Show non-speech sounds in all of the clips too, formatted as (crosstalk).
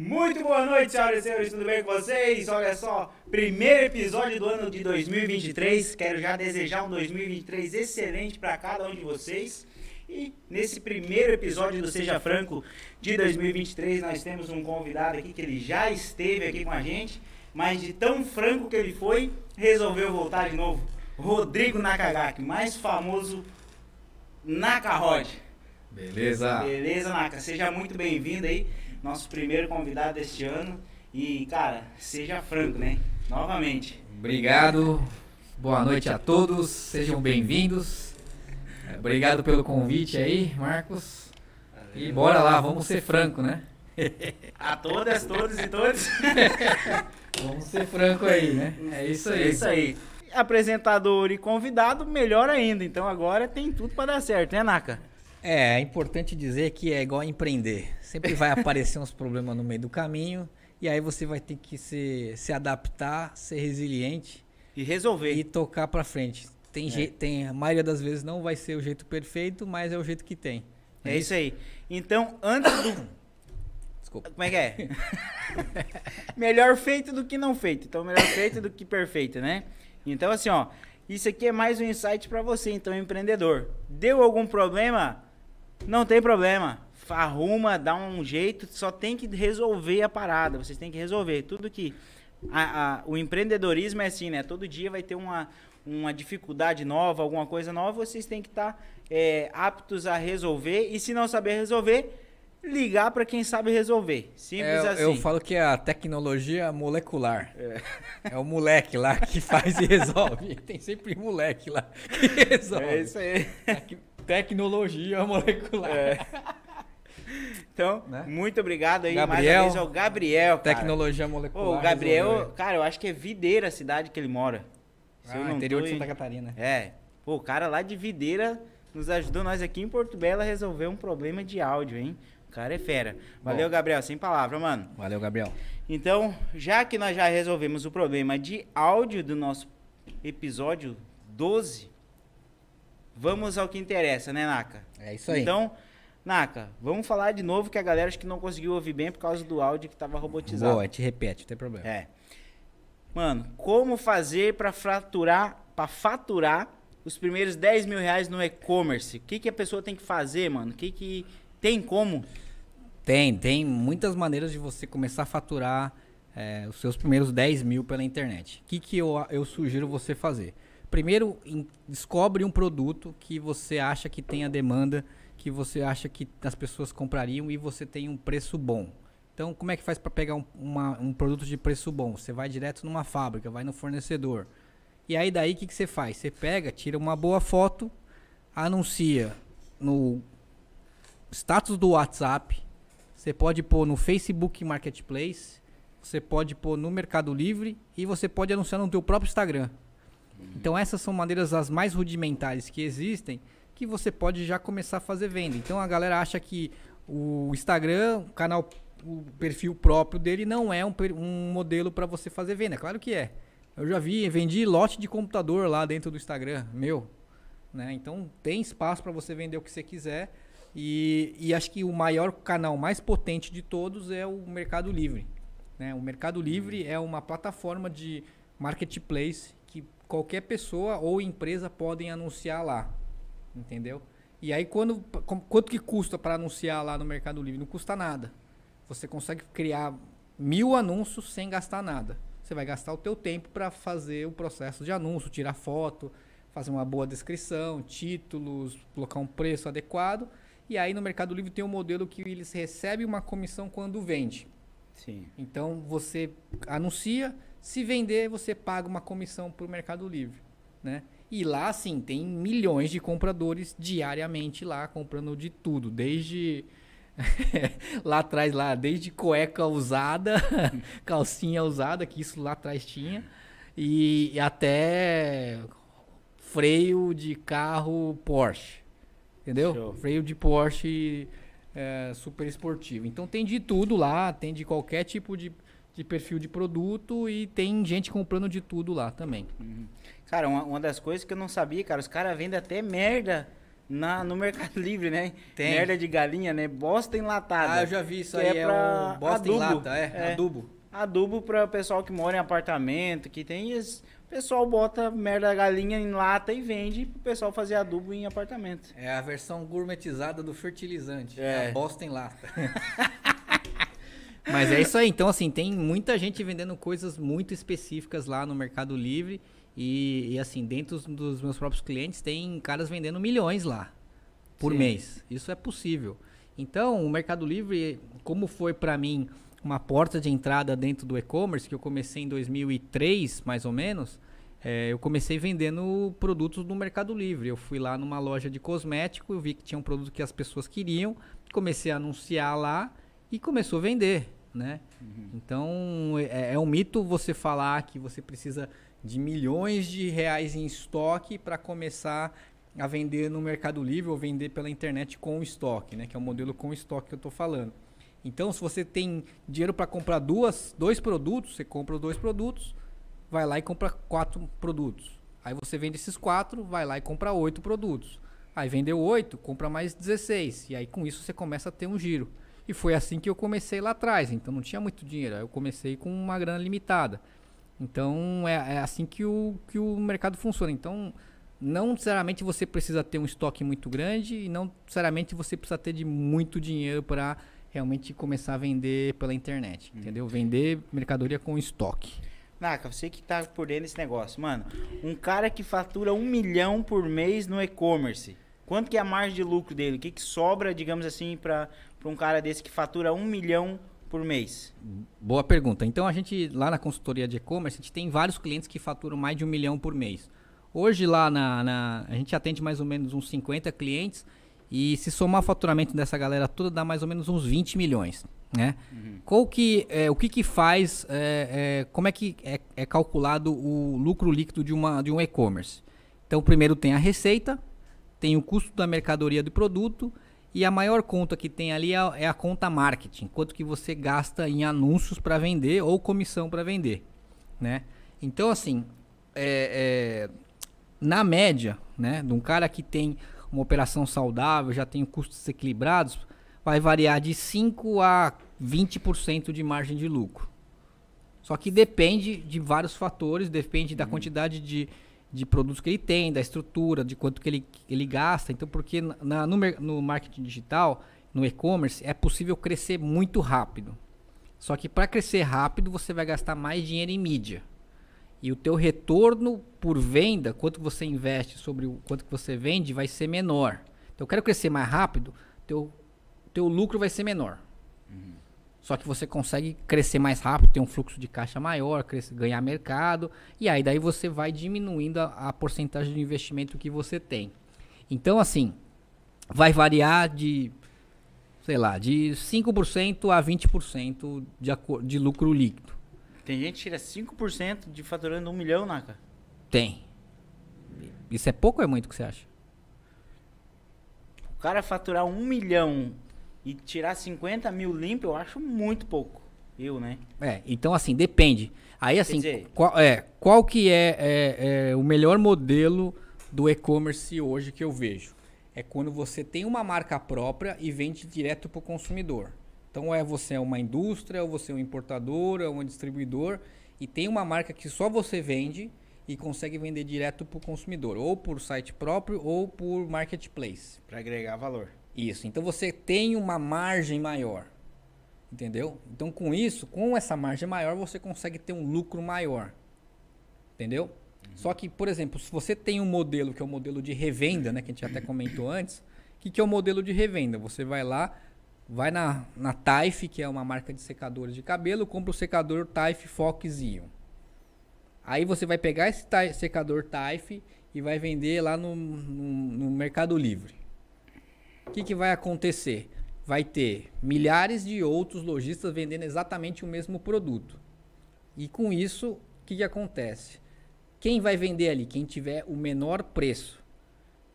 Muito boa noite, senhoras e senhores, tudo bem com vocês? Olha só, primeiro episódio do ano de 2023. Quero já desejar um 2023 excelente para cada um de vocês. E nesse primeiro episódio do Seja Franco de 2023, nós temos um convidado aqui que ele já esteve aqui com a gente, mas de tão franco que ele foi, resolveu voltar de novo. Rodrigo Nakagaki, mais famoso Nakarod. Beleza? Beleza, Naka. Seja muito bem-vindo aí nosso primeiro convidado deste ano. E, cara, seja franco, né? Novamente. Obrigado, boa noite a todos, sejam bem-vindos. Obrigado pelo convite aí, Marcos. E bora lá, vamos ser franco, né? (laughs) A todas, todos e todos. (laughs) vamos ser franco aí, né? É isso aí. É isso aí. Apresentador e convidado, melhor ainda. Então agora tem tudo para dar certo, né, Naka? É, é importante dizer que é igual empreender. Sempre vai aparecer uns problemas no meio do caminho e aí você vai ter que se, se adaptar, ser resiliente e resolver e tocar para frente. Tem, é. tem a maioria das vezes não vai ser o jeito perfeito, mas é o jeito que tem. É, é isso? isso aí. Então, antes do (coughs) Desculpa. Como é que é? (laughs) melhor feito do que não feito. Então, melhor feito do que perfeito, né? Então, assim, ó, isso aqui é mais um insight para você, então, empreendedor. Deu algum problema? Não tem problema. Arruma, dá um jeito, só tem que resolver a parada. Vocês têm que resolver. Tudo que. A, a, o empreendedorismo é assim, né? Todo dia vai ter uma, uma dificuldade nova, alguma coisa nova, vocês têm que estar tá, é, aptos a resolver. E se não saber resolver, ligar para quem sabe resolver. Simples é, assim. Eu falo que é a tecnologia molecular. É. é o moleque lá que faz e (laughs) resolve. Tem sempre moleque lá que resolve. É isso aí. É que Tecnologia molecular. É. Então, (laughs) né? muito obrigado aí Gabriel, mais uma vez ao Gabriel. Cara. Tecnologia molecular. o Gabriel, cara, eu acho que é Videira a cidade que ele mora. Ah, ah, interior tô... de Santa Catarina. É. Pô, o cara lá de Videira nos ajudou nós aqui em Porto Belo a resolver um problema de áudio, hein? O cara é fera. Valeu, Bom. Gabriel. Sem palavra, mano. Valeu, Gabriel. Então, já que nós já resolvemos o problema de áudio do nosso episódio 12, Vamos ao que interessa, né, Naka? É isso aí. Então, Naka, vamos falar de novo que a galera acho que não conseguiu ouvir bem por causa do áudio que estava robotizado. Boa, te repete, não tem problema. É. Mano, como fazer para faturar, para faturar os primeiros 10 mil reais no e-commerce? O que, que a pessoa tem que fazer, mano? O que, que tem como? Tem, tem muitas maneiras de você começar a faturar é, os seus primeiros 10 mil pela internet. O que, que eu, eu sugiro você fazer? primeiro descobre um produto que você acha que tem a demanda, que você acha que as pessoas comprariam e você tem um preço bom. Então, como é que faz para pegar um, uma, um, produto de preço bom? Você vai direto numa fábrica, vai no fornecedor. E aí daí o que, que você faz? Você pega, tira uma boa foto, anuncia no status do WhatsApp, você pode pôr no Facebook Marketplace, você pode pôr no Mercado Livre e você pode anunciar no teu próprio Instagram. Então essas são maneiras as mais rudimentares que existem que você pode já começar a fazer venda. Então a galera acha que o Instagram, o canal, o perfil próprio dele não é um, um modelo para você fazer venda. Claro que é. Eu já vi, vendi lote de computador lá dentro do Instagram, meu. Né? Então tem espaço para você vender o que você quiser. E, e, acho que o maior canal mais potente de todos é o Mercado Livre. Né? O Mercado Livre é uma plataforma de marketplace qualquer pessoa ou empresa podem anunciar lá. Entendeu? E aí quando quanto que custa para anunciar lá no Mercado Livre? Não custa nada. Você consegue criar mil anúncios sem gastar nada. Você vai gastar o teu tempo para fazer o processo de anúncio, tirar foto, fazer uma boa descrição, títulos, colocar um preço adequado. E aí no Mercado Livre tem um modelo que eles recebem uma comissão quando vende. Sim. Então você anuncia, se vender, você paga uma comissão para o Mercado Livre, né? E lá, sim, tem milhões de compradores diariamente lá comprando de tudo, desde (laughs) lá atrás lá, desde cueca usada, (laughs) calcinha usada, que isso lá atrás tinha, e, e até freio de carro Porsche, entendeu? Show. Freio de Porsche é, super esportivo. Então tem de tudo lá, tem de qualquer tipo de de perfil de produto e tem gente comprando de tudo lá também. Uhum. Cara, uma, uma das coisas que eu não sabia, cara, os caras vendem até merda na, no Mercado (laughs) Livre, né? Tem. Merda de galinha, né? Bosta enlatada. Ah, eu já vi isso é aí, é, é o bosta adubo. em lata, é, é. adubo. Adubo para o pessoal que mora em apartamento, que tem esse... O pessoal bota merda galinha em lata e vende pro pessoal fazer adubo em apartamento. É a versão gourmetizada do fertilizante. É. A bosta em lata. (laughs) Mas é isso aí. Então, assim, tem muita gente vendendo coisas muito específicas lá no Mercado Livre. E, e assim, dentro dos meus próprios clientes, tem caras vendendo milhões lá por Sim. mês. Isso é possível. Então, o Mercado Livre, como foi para mim uma porta de entrada dentro do e-commerce, que eu comecei em 2003, mais ou menos, é, eu comecei vendendo produtos no Mercado Livre. Eu fui lá numa loja de cosmético, eu vi que tinha um produto que as pessoas queriam, comecei a anunciar lá e começou a vender né? Uhum. Então, é, é, é um mito você falar que você precisa de milhões de reais em estoque para começar a vender no Mercado Livre ou vender pela internet com estoque, né? Que é o modelo com estoque que eu estou falando. Então, se você tem dinheiro para comprar duas, dois produtos, você compra os dois produtos, vai lá e compra quatro produtos. Aí você vende esses quatro, vai lá e compra oito produtos. Aí vendeu oito, compra mais 16. E aí com isso você começa a ter um giro. E foi assim que eu comecei lá atrás, então não tinha muito dinheiro, eu comecei com uma grana limitada. Então é, é assim que o, que o mercado funciona. Então não necessariamente você precisa ter um estoque muito grande e não necessariamente você precisa ter de muito dinheiro para realmente começar a vender pela internet, hum. entendeu? Vender mercadoria com estoque. Naka, você que tá por dentro desse negócio, mano. Um cara que fatura um milhão por mês no e-commerce, quanto que é a margem de lucro dele? O que, que sobra, digamos assim, para para um cara desse que fatura um milhão por mês? Boa pergunta. Então a gente, lá na consultoria de e-commerce, a gente tem vários clientes que faturam mais de um milhão por mês. Hoje lá na, na a gente atende mais ou menos uns 50 clientes e se somar o faturamento dessa galera toda dá mais ou menos uns 20 milhões, né? Uhum. Qual que, é, o que que faz, é, é, como é que é, é, calculado o lucro líquido de, uma, de um e-commerce? Então primeiro tem a receita, tem o custo da mercadoria do produto, e a maior conta que tem ali é a, é a conta marketing, quanto que você gasta em anúncios para vender ou comissão para vender, né? Então assim, é, é, na média, né, de um cara que tem uma operação saudável, já tem custos equilibrados, vai variar de 5 a 20% de margem de lucro. Só que depende de vários fatores, depende da uhum. quantidade de de produtos que ele tem, da estrutura, de quanto que ele, ele gasta. Então, porque na, no, no marketing digital, no e-commerce, é possível crescer muito rápido. Só que para crescer rápido, você vai gastar mais dinheiro em mídia. E o teu retorno por venda, quanto você investe sobre o quanto que você vende, vai ser menor. Então, eu quero crescer mais rápido, teu, teu lucro vai ser menor. Uhum. Só que você consegue crescer mais rápido, ter um fluxo de caixa maior, crescer, ganhar mercado. E aí daí você vai diminuindo a, a porcentagem de investimento que você tem. Então, assim, vai variar de, sei lá, de 5% a 20% de, de lucro líquido. Tem gente que tira 5% de faturando um milhão, Naka? Tem. Isso é pouco ou é muito que você acha? O cara faturar um milhão e tirar 50 mil limpo eu acho muito pouco. Eu, né? É, então assim, depende. Aí assim, dizer, qual, é, qual que é, é, é o melhor modelo do e-commerce hoje que eu vejo? É quando você tem uma marca própria e vende direto para o consumidor. Então é você é uma indústria, ou você é um importador, ou um distribuidor e tem uma marca que só você vende e consegue vender direto para o consumidor, ou por site próprio ou por marketplace. Para agregar valor. Isso. Então você tem uma margem maior. Entendeu? Então com isso, com essa margem maior, você consegue ter um lucro maior. Entendeu? Uhum. Só que, por exemplo, se você tem um modelo que é o um modelo de revenda, né, que a gente até comentou antes, o que, que é o um modelo de revenda? Você vai lá, vai na, na Taif, que é uma marca de secadores de cabelo, compra o secador Taif Fox Ion. Aí você vai pegar esse taif, secador Taif e vai vender lá no, no, no Mercado Livre o que, que vai acontecer? Vai ter milhares de outros lojistas vendendo exatamente o mesmo produto. E com isso, o que, que acontece? Quem vai vender ali? Quem tiver o menor preço.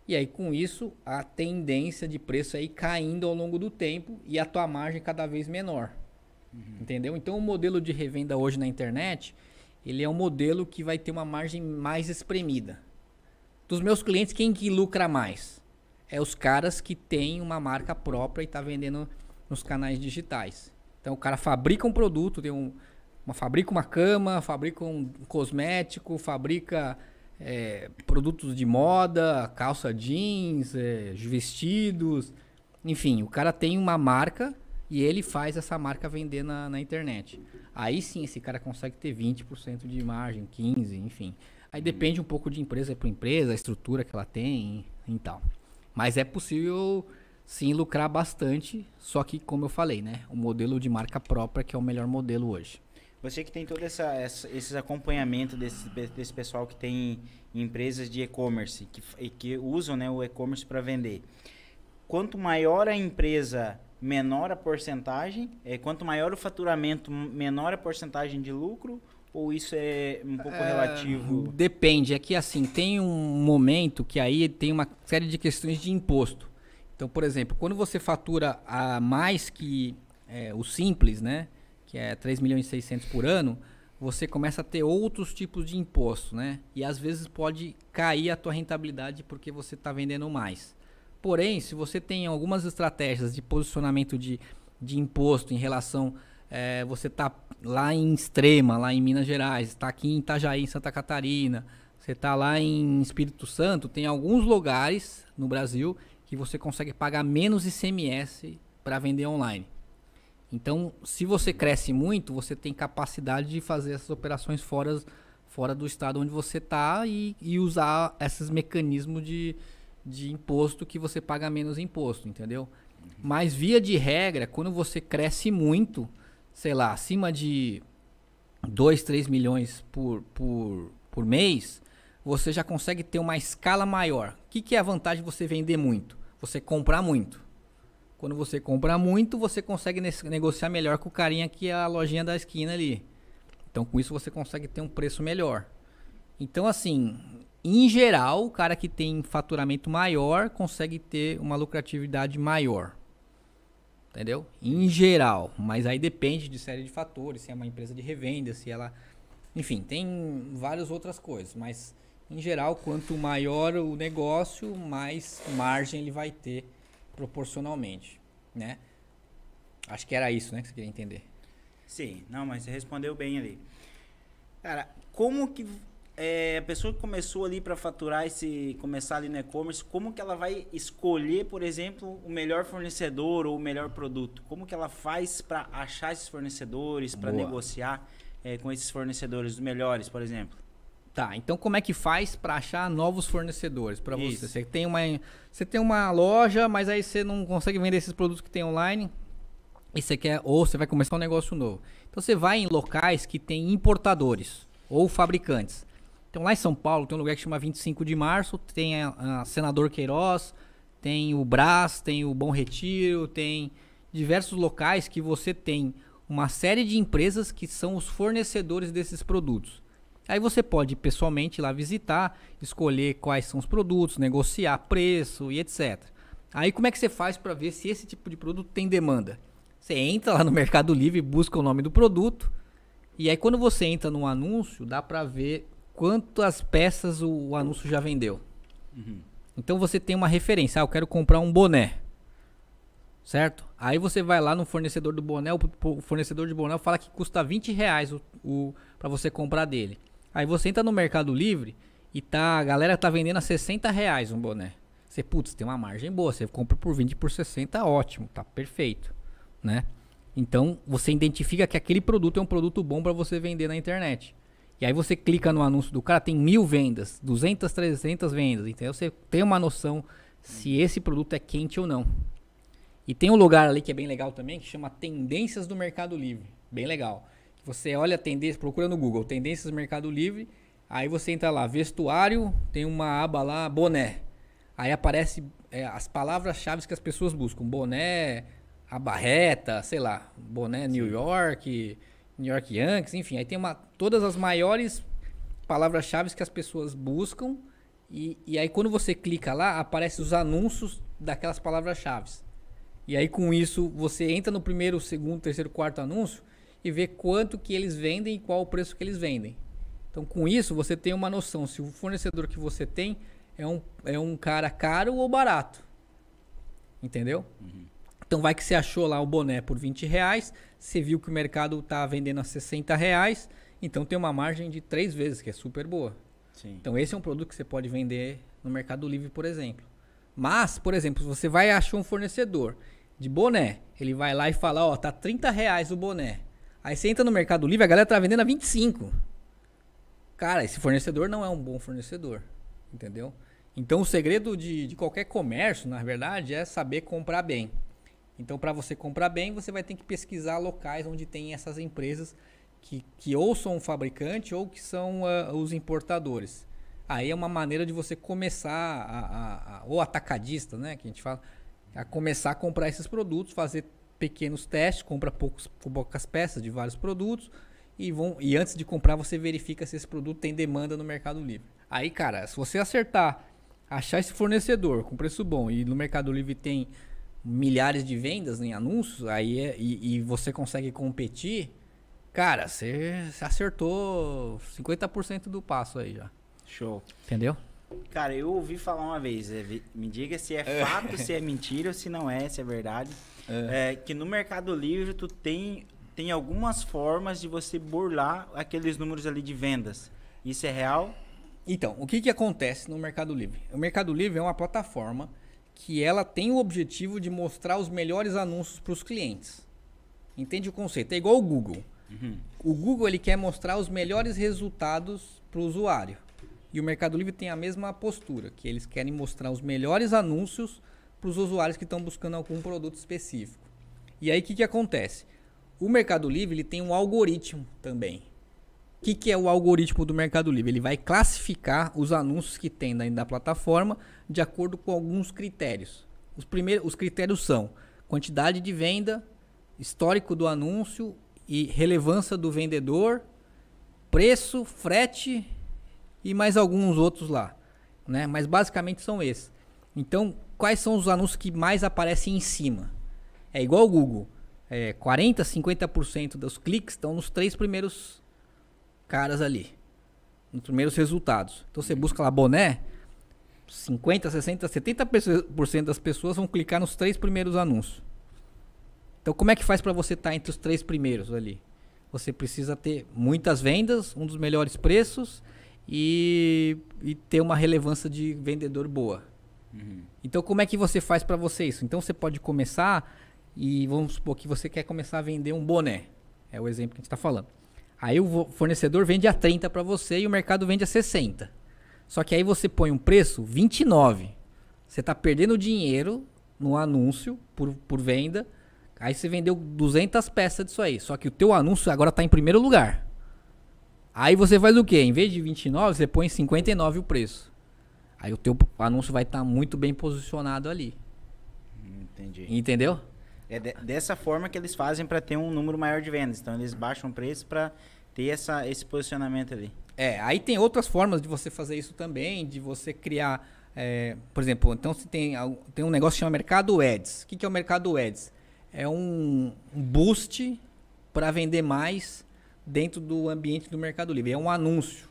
E aí, com isso, a tendência de preço aí caindo ao longo do tempo e a tua margem cada vez menor. Uhum. Entendeu? Então, o modelo de revenda hoje na internet, ele é um modelo que vai ter uma margem mais espremida. Dos meus clientes, quem que lucra mais? é os caras que têm uma marca própria e tá vendendo nos canais digitais. Então o cara fabrica um produto, tem um, uma, fabrica uma cama, fabrica um cosmético, fabrica é, produtos de moda, calça jeans, é, vestidos, enfim, o cara tem uma marca e ele faz essa marca vender na, na internet. Aí sim esse cara consegue ter 20% de margem, 15%, enfim. Aí depende um pouco de empresa para empresa, a estrutura que ela tem e tal. Mas é possível sim lucrar bastante, só que como eu falei, né, o modelo de marca própria que é o melhor modelo hoje. Você que tem todo essa, essa, esses acompanhamento desse, desse pessoal que tem empresas de e-commerce, que, que usam né, o e-commerce para vender. Quanto maior a empresa, menor a porcentagem. É, quanto maior o faturamento, menor a porcentagem de lucro. Ou isso é um pouco é... relativo? Depende. É que assim, tem um momento que aí tem uma série de questões de imposto. Então, por exemplo, quando você fatura a mais que é, o simples, né? Que é 3 milhões e 600 por ano, você começa a ter outros tipos de imposto, né? E às vezes pode cair a tua rentabilidade porque você está vendendo mais. Porém, se você tem algumas estratégias de posicionamento de, de imposto em relação é, você tá lá em Extrema, lá em Minas Gerais, está aqui em Itajaí, em Santa Catarina, você tá lá em Espírito Santo, tem alguns lugares no Brasil que você consegue pagar menos ICMS para vender online. Então, se você cresce muito, você tem capacidade de fazer essas operações fora, fora do estado onde você está e, e, usar esses mecanismos de, de imposto que você paga menos imposto, entendeu? Mas, via de regra, quando você cresce muito, sei lá, acima de 2, 3 milhões por, por, por mês, você já consegue ter uma escala maior. O que, que é a vantagem de você vender muito? Você comprar muito. Quando você compra muito, você consegue negociar melhor com o carinha que é a lojinha da esquina ali. Então, com isso, você consegue ter um preço melhor. Então, assim, em geral, o cara que tem faturamento maior consegue ter uma lucratividade maior entendeu? Em geral, mas aí depende de série de fatores, se é uma empresa de revenda, se ela, enfim, tem várias outras coisas, mas em geral, quanto maior o negócio, mais margem ele vai ter proporcionalmente, né? Acho que era isso, né, que você queria entender. Sim, não, mas você respondeu bem ali. Cara, como que é, a pessoa que começou ali para faturar esse começar ali no e-commerce, como que ela vai escolher, por exemplo, o melhor fornecedor ou o melhor produto? Como que ela faz para achar esses fornecedores, para negociar é, com esses fornecedores os melhores, por exemplo? Tá, então como é que faz para achar novos fornecedores para você? Você tem uma você tem uma loja, mas aí você não consegue vender esses produtos que tem online e você quer ou você vai começar um negócio novo. Então você vai em locais que tem importadores ou fabricantes. Então, lá em São Paulo, tem um lugar que chama 25 de Março, tem a, a Senador Queiroz, tem o Brás, tem o Bom Retiro, tem diversos locais que você tem uma série de empresas que são os fornecedores desses produtos. Aí você pode pessoalmente ir lá visitar, escolher quais são os produtos, negociar preço e etc. Aí como é que você faz para ver se esse tipo de produto tem demanda? Você entra lá no Mercado Livre, busca o nome do produto, e aí quando você entra no anúncio, dá para ver quantas peças o, o anúncio já vendeu. Uhum. Então você tem uma referência. Ah, eu quero comprar um boné. Certo? Aí você vai lá no fornecedor do boné, o fornecedor de boné fala que custa 20 reais o, o para você comprar dele. Aí você entra no Mercado Livre e tá, a galera tá vendendo a 60 reais um boné. Você, putz, tem uma margem boa. Você compra por 20 por 60, ótimo, tá perfeito, né? Então, você identifica que aquele produto é um produto bom para você vender na internet. E aí você clica no anúncio do cara, tem mil vendas, 200, 300 vendas. Então você tem uma noção se esse produto é quente ou não. E tem um lugar ali que é bem legal também, que chama Tendências do Mercado Livre. Bem legal. Você olha tendências, procura no Google, Tendências do Mercado Livre. Aí você entra lá, vestuário, tem uma aba lá, boné. Aí aparece é, as palavras-chave que as pessoas buscam. Boné, a barreta, sei lá, boné New York, New York Yankees, enfim, aí tem uma, todas as maiores palavras-chave que as pessoas buscam. E, e aí quando você clica lá, aparece os anúncios daquelas palavras-chave. E aí com isso você entra no primeiro, segundo, terceiro, quarto anúncio e vê quanto que eles vendem e qual o preço que eles vendem. Então com isso você tem uma noção se o fornecedor que você tem é um, é um cara caro ou barato. Entendeu? Uhum. Então vai que você achou lá o boné por 20 reais, você viu que o mercado está vendendo a 60 reais, então tem uma margem de três vezes, que é super boa. Sim. Então esse é um produto que você pode vender no Mercado Livre, por exemplo. Mas, por exemplo, você vai achar um fornecedor de boné, ele vai lá e fala, ó, tá 30 reais o boné. Aí você entra no Mercado Livre, a galera tá vendendo a 25. Cara, esse fornecedor não é um bom fornecedor, entendeu? Então o segredo de, de qualquer comércio, na verdade, é saber comprar bem. Então, para você comprar bem, você vai ter que pesquisar locais onde tem essas empresas que, que ou são o fabricante ou que são uh, os importadores. Aí é uma maneira de você começar, a, a, a, ou atacadista, né, que a gente fala, a começar a comprar esses produtos, fazer pequenos testes, compra poucos, poucas peças de vários produtos e, vão, e antes de comprar você verifica se esse produto tem demanda no Mercado Livre. Aí, cara, se você acertar, achar esse fornecedor com preço bom e no Mercado Livre tem milhares de vendas em anúncios, aí é, e, e, você consegue competir, cara, você, você acertou 50% do passo aí já. Show. Entendeu? Cara, eu ouvi falar uma vez, é, me diga se é, é fato, se é mentira ou se não é, se é verdade, é. É, que no Mercado Livre tu tem, tem algumas formas de você burlar aqueles números ali de vendas. Isso é real? Então, o que, que acontece no Mercado Livre? O Mercado Livre é uma plataforma que ela tem o objetivo de mostrar os melhores anúncios para os clientes. Entende o conceito? É igual o Google. Uhum. O Google ele quer mostrar os melhores resultados para o usuário. E o Mercado Livre tem a mesma postura, que eles querem mostrar os melhores anúncios para os usuários que estão buscando algum produto específico. E aí o que, que acontece? O Mercado Livre ele tem um algoritmo também. O que, que é o algoritmo do Mercado Livre? Ele vai classificar os anúncios que tem dentro da plataforma de acordo com alguns critérios. Os, primeiros, os critérios são quantidade de venda, histórico do anúncio e relevância do vendedor, preço, frete e mais alguns outros lá. Né? Mas basicamente são esses. Então, quais são os anúncios que mais aparecem em cima? É igual o Google. É, 40, 50% dos cliques estão nos três primeiros caras ali. Nos primeiros resultados. Então você busca lá boné, 50, 60, 70% das pessoas vão clicar nos três primeiros anúncios. Então como é que faz para você estar tá entre os três primeiros ali? Você precisa ter muitas vendas, um dos melhores preços e, e ter uma relevância de vendedor boa. Uhum. Então como é que você faz para você isso? Então você pode começar e vamos supor que você quer começar a vender um boné. É o exemplo que a gente está falando. Aí o fornecedor vende a 30 para você e o mercado vende a 60. Só que aí você põe um preço 29. Você está perdendo dinheiro no anúncio por, por venda. Aí você vendeu 200 peças disso aí. Só que o teu anúncio agora está em primeiro lugar. Aí você faz o quê? Em vez de 29, você põe 59 o preço. Aí o teu anúncio vai estar tá muito bem posicionado ali. Entendi. Entendeu? É de, dessa forma que eles fazem para ter um número maior de vendas. Então eles baixam o preço para ter essa, esse posicionamento ali. É, aí tem outras formas de você fazer isso também, de você criar, é, por exemplo, então se tem, tem um negócio que chama mercado ads. O que, que é o mercado ads? É um boost para vender mais dentro do ambiente do Mercado Livre. É um anúncio.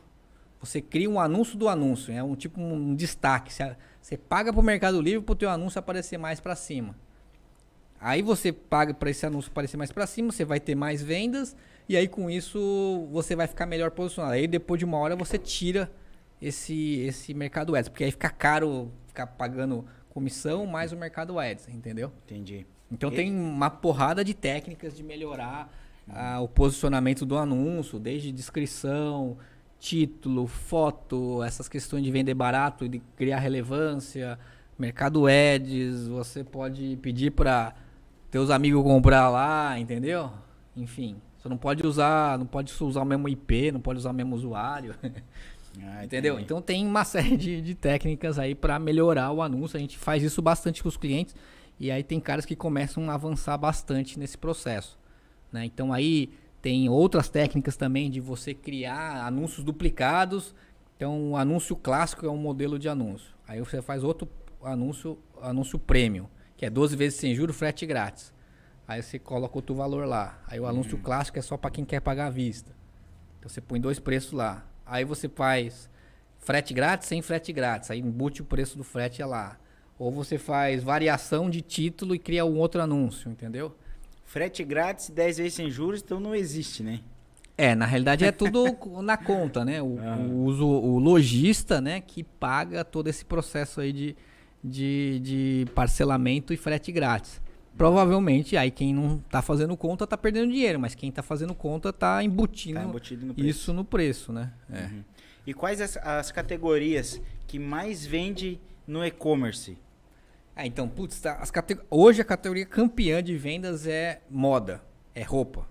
Você cria um anúncio do anúncio, é um tipo um destaque. Você, você paga para o Mercado Livre para o teu anúncio aparecer mais para cima. Aí você paga para esse anúncio aparecer mais para cima, você vai ter mais vendas e aí com isso você vai ficar melhor posicionado. Aí depois de uma hora você tira esse, esse mercado ads, porque aí fica caro ficar pagando comissão mais o mercado ads, entendeu? Entendi. Então e... tem uma porrada de técnicas de melhorar uhum. Ah, o posicionamento do anúncio, desde descrição, título, foto, essas questões de vender barato, de criar relevância, mercado ads, você pode pedir para teus amigos comprar lá, entendeu? Enfim. Você não pode usar, não pode usar o mesmo IP, não pode usar o mesmo usuário. (laughs) Ah, Entendeu? Então tem uma (laughs) série de, de técnicas aí para melhorar o anúncio. A gente faz isso bastante com os clientes. E aí tem caras que começam a avançar bastante nesse processo. Né? Então aí tem outras técnicas também de você criar anúncios duplicados. Então o anúncio clássico é um modelo de anúncio. Aí você faz outro anúncio, anúncio premium, que é 12 vezes sem juros, frete grátis. Aí você coloca outro valor lá. Aí o anúncio hum. clássico é só para quem quer pagar à vista. Então você põe dois preços lá. Aí você faz frete grátis sem frete grátis. Aí embute o preço do frete é lá. Ou você faz variação de título e cria um outro anúncio, entendeu? Frete grátis 10 vezes sem juros, então não existe, né? É, na realidade é tudo (laughs) na conta, né? O, ah. o, o lojista, né, que paga todo esse processo aí de, de, de parcelamento e frete grátis. Provavelmente, aí quem não está fazendo conta está perdendo dinheiro, mas quem está fazendo conta está embutindo, tá no isso no preço, né? É. Uhum. E quais as, as, categorias que mais vende no e-commerce? Ah, então, putz, tá, as cate... hoje a categoria campeã de vendas é moda, é roupa.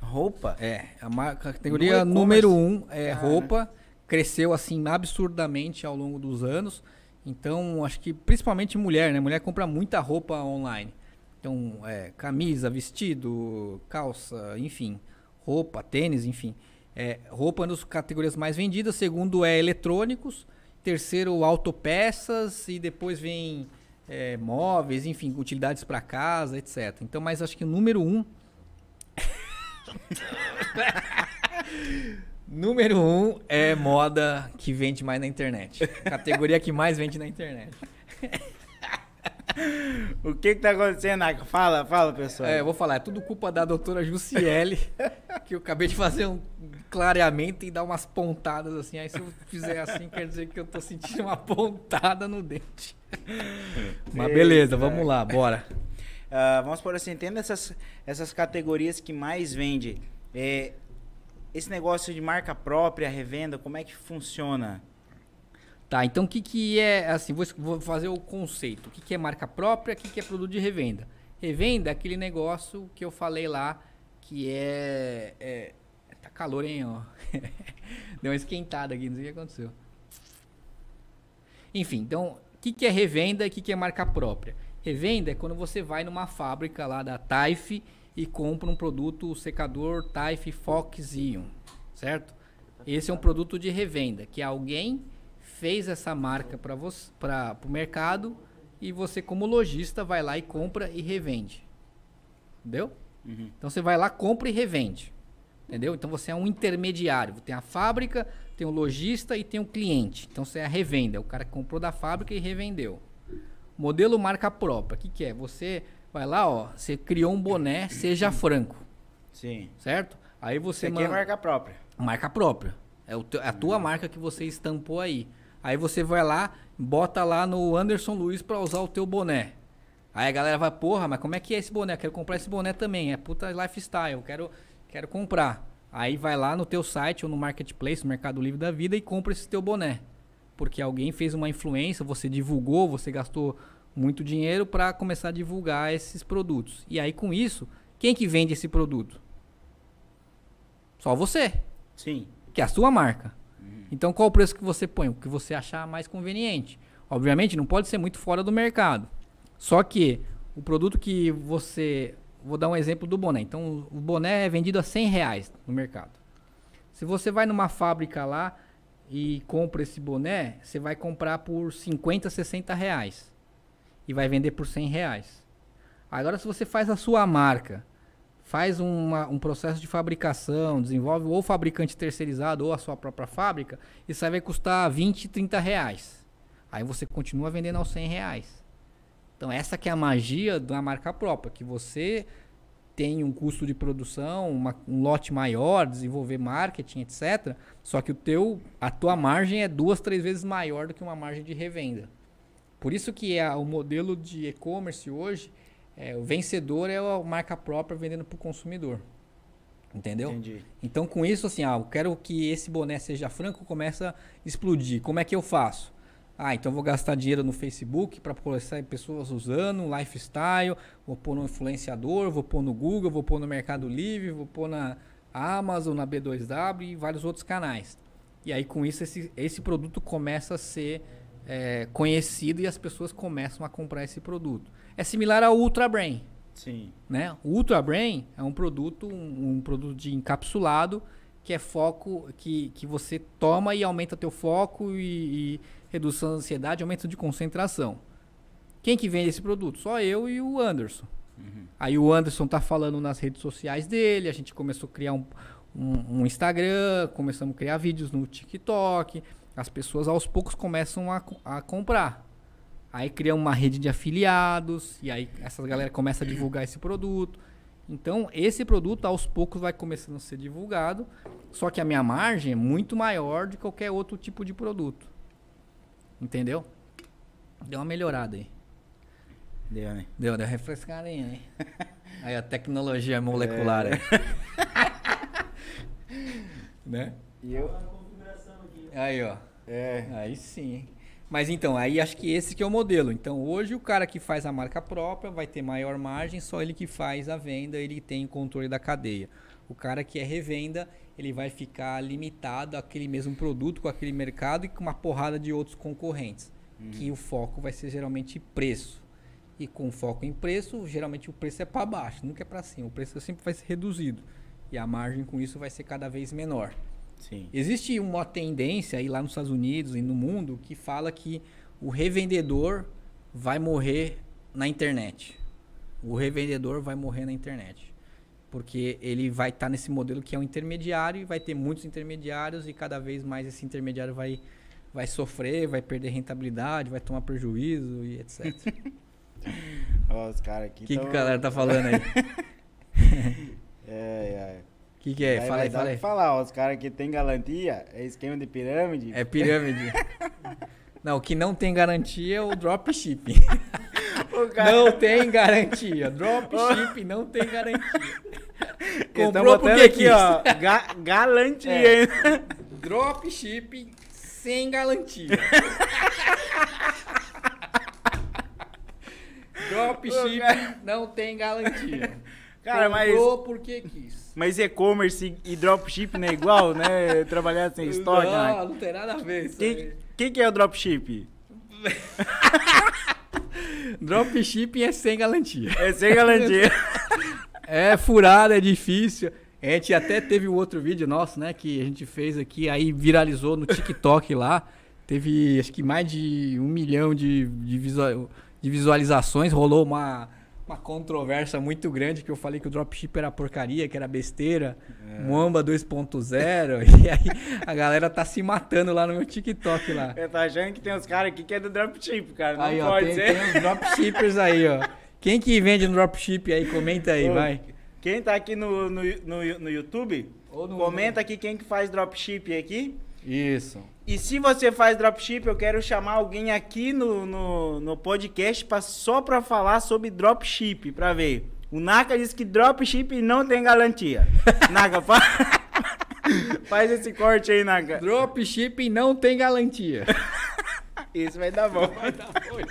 Roupa? É, a, marca, a categoria número um é ah, né? roupa, né? cresceu assim absurdamente ao longo dos anos. Então, acho que principalmente mulher, né? Mulher compra muita roupa online. Então, é, camisa, vestido, calça, enfim, roupa, tênis, enfim. É, roupa nas é categorias mais vendidas, segundo é eletrônicos, terceiro autopeças e depois vem é, móveis, enfim, utilidades para casa, etc. Então, mas acho que o número um. (laughs) número um é moda que vende mais na internet. Categoria que mais vende na internet. (laughs) (laughs) O que que tá acontecendo? Fala, fala, pessoal. É, eu vou falar, é tudo culpa da doutora Jussiele, (laughs) que eu acabei de fazer um clareamento e dar umas pontadas assim. Aí se eu fizer assim, quer dizer que eu tô sentindo uma pontada no dente. Mas beleza, vamos lá, bora. Uh, (laughs) vamos por assim, entenda essas, essas categorias que mais vende. É, esse negócio de marca própria, revenda, como é que funciona? Tá, então o que, que é, assim, vou, vou fazer o conceito. O que, que é marca própria, o que, que é produto de revenda? Revenda é aquele negócio que eu falei lá, que é... é tá calor, hein, ó. (laughs) Deu uma esquentada aqui, não sei o que aconteceu. Enfim, então, o que, que é revenda e o que, que é marca própria? Revenda é quando você vai numa fábrica lá da Taif e compra um produto secador Taif Fox Ion, certo? Esse é um produto de revenda, que alguém fez essa marca para o mercado e você, como lojista, vai lá e compra e revende. Entendeu? Uhum. Então você vai lá, compra e revende. Entendeu? Então você é um intermediário. Tem a fábrica, tem o lojista e tem o cliente. Então você é a revenda, é o cara que comprou da fábrica e revendeu. Modelo marca própria. O que, que é? Você vai lá, ó, você criou um boné, seja franco. Sim. Certo? Aí você. Isso aqui é marca própria. Marca própria. É, teu, é a tua uhum. marca que você estampou aí. Aí você vai lá, bota lá no Anderson Luiz para usar o teu boné. Aí a galera vai, porra, mas como é que é esse boné? Eu quero comprar esse boné também. É puta lifestyle, eu quero, quero comprar. Aí vai lá no teu site ou no marketplace, no Mercado Livre da Vida e compra esse teu boné. Porque alguém fez uma influência, você divulgou, você gastou muito dinheiro para começar a divulgar esses produtos. E aí com isso, quem que vende esse produto? Só você. Sim. Que é a sua marca. Então, qual o preço que você põe? O que você achar mais conveniente. Obviamente, não pode ser muito fora do mercado. Só que o produto que você. Vou dar um exemplo do boné. Então, o boné é vendido a 100 reais no mercado. Se você vai numa fábrica lá e compra esse boné, você vai comprar por 50, 60 reais. E vai vender por 100 reais. Agora, se você faz a sua marca faz uma, um processo de fabricação, desenvolve ou fabricante terceirizado ou a sua própria fábrica, isso aí vai custar 20, 30 reais. Aí você continua vendendo aos 100 reais. Então essa que é a magia da marca própria, que você tem um custo de produção, uma, um lote maior, desenvolver marketing, etc. Só que o teu, a tua margem é duas, três vezes maior do que uma margem de revenda. Por isso que é o modelo de e-commerce hoje é, o vencedor é a marca própria vendendo para o consumidor. Entendeu? Entendi. Então, com isso, assim, ah, eu quero que esse boné seja franco, começa a explodir. Como é que eu faço? Ah, então eu vou gastar dinheiro no Facebook para colecionar pessoas usando, lifestyle, vou pôr no influenciador, vou pôr no Google, vou pôr no Mercado Livre, vou pôr na Amazon, na B2W e vários outros canais. E aí, com isso, esse, esse produto começa a ser é, conhecido e as pessoas começam a comprar esse produto é similar ao Ultra Brain. Sim. Né? O Ultra Brain é um produto, um, um produto de encapsulado que é foco que, que você toma e aumenta teu foco e, e redução da ansiedade, aumento de concentração. Quem que vende esse produto? Só eu e o Anderson. Uhum. Aí o Anderson tá falando nas redes sociais dele, a gente começou a criar um, um, um Instagram, começamos a criar vídeos no TikTok, as pessoas aos poucos começam a, a comprar. Aí cria uma rede de afiliados, e aí essas galera começa a divulgar esse produto. Então, esse produto aos poucos vai começando a ser divulgado, só que a minha margem é muito maior de qualquer outro tipo de produto. Entendeu? Deu uma melhorada aí. Deu, né? Deu, deu refrescada aí, né? (laughs) aí a tecnologia molecular é. aí. (laughs) né? E eu. Aí, ó. É. Aí sim, hein? Mas então, aí acho que esse que é o modelo. Então, hoje o cara que faz a marca própria vai ter maior margem, só ele que faz a venda, ele tem o controle da cadeia. O cara que é revenda, ele vai ficar limitado àquele mesmo produto, com aquele mercado e com uma porrada de outros concorrentes. Hum. Que o foco vai ser geralmente preço. E com foco em preço, geralmente o preço é para baixo, nunca é para cima. O preço sempre vai ser reduzido. E a margem com isso vai ser cada vez menor. Sim. Existe uma tendência aí lá nos Estados Unidos e no mundo que fala que o revendedor vai morrer na internet. O revendedor vai morrer na internet. Porque ele vai estar tá nesse modelo que é um intermediário e vai ter muitos intermediários e cada vez mais esse intermediário vai, vai sofrer, vai perder rentabilidade, vai tomar prejuízo e etc. (laughs) os caras aqui. O que, tão... que a galera tá falando aí? (laughs) é, é. O que, que é? fala aí, fala aí. falar, os caras que tem garantia é esquema de pirâmide. É pirâmide. (laughs) não, o que não tem garantia é o dropship. (laughs) Cara... Não tem garantia. Dropship (laughs) não tem garantia. Então Comprou quê aqui, ó. Ga galantia. É. Dropship sem garantia. Dropship não tem garantia. Cara, Comprou mas. porque quis. Mas e-commerce e dropship não é igual, né? (laughs) Trabalhar sem estoque. Não, né? não tem nada a ver isso. Quem, quem que é o dropship? (laughs) dropship é sem garantia. É sem garantia. (laughs) é furado, é difícil. A gente até teve um outro vídeo nosso, né? Que a gente fez aqui, aí viralizou no TikTok lá. Teve acho que mais de um milhão de, de, visual, de visualizações. Rolou uma uma controvérsia muito grande que eu falei que o dropship era porcaria, que era besteira, é. Muamba 2.0, (laughs) e aí a galera tá se matando lá no meu TikTok lá. Eu é, tô tá achando que tem uns caras aqui que é do dropship, cara, não aí, ó, pode tem, ser. Tem uns dropshippers aí, ó. Quem que vende no dropship aí, comenta aí, Ô, vai. Quem tá aqui no, no, no, no YouTube, no, comenta aqui quem que faz dropship aqui. Isso. E se você faz dropship, eu quero chamar alguém aqui no, no, no podcast pra, só para falar sobre dropship, para ver. O Naka disse que dropship não tem garantia. (laughs) Naka, faz, (laughs) faz esse corte aí, Naka. Dropship não tem garantia. (laughs) Isso vai dar bom. Vai dar bom.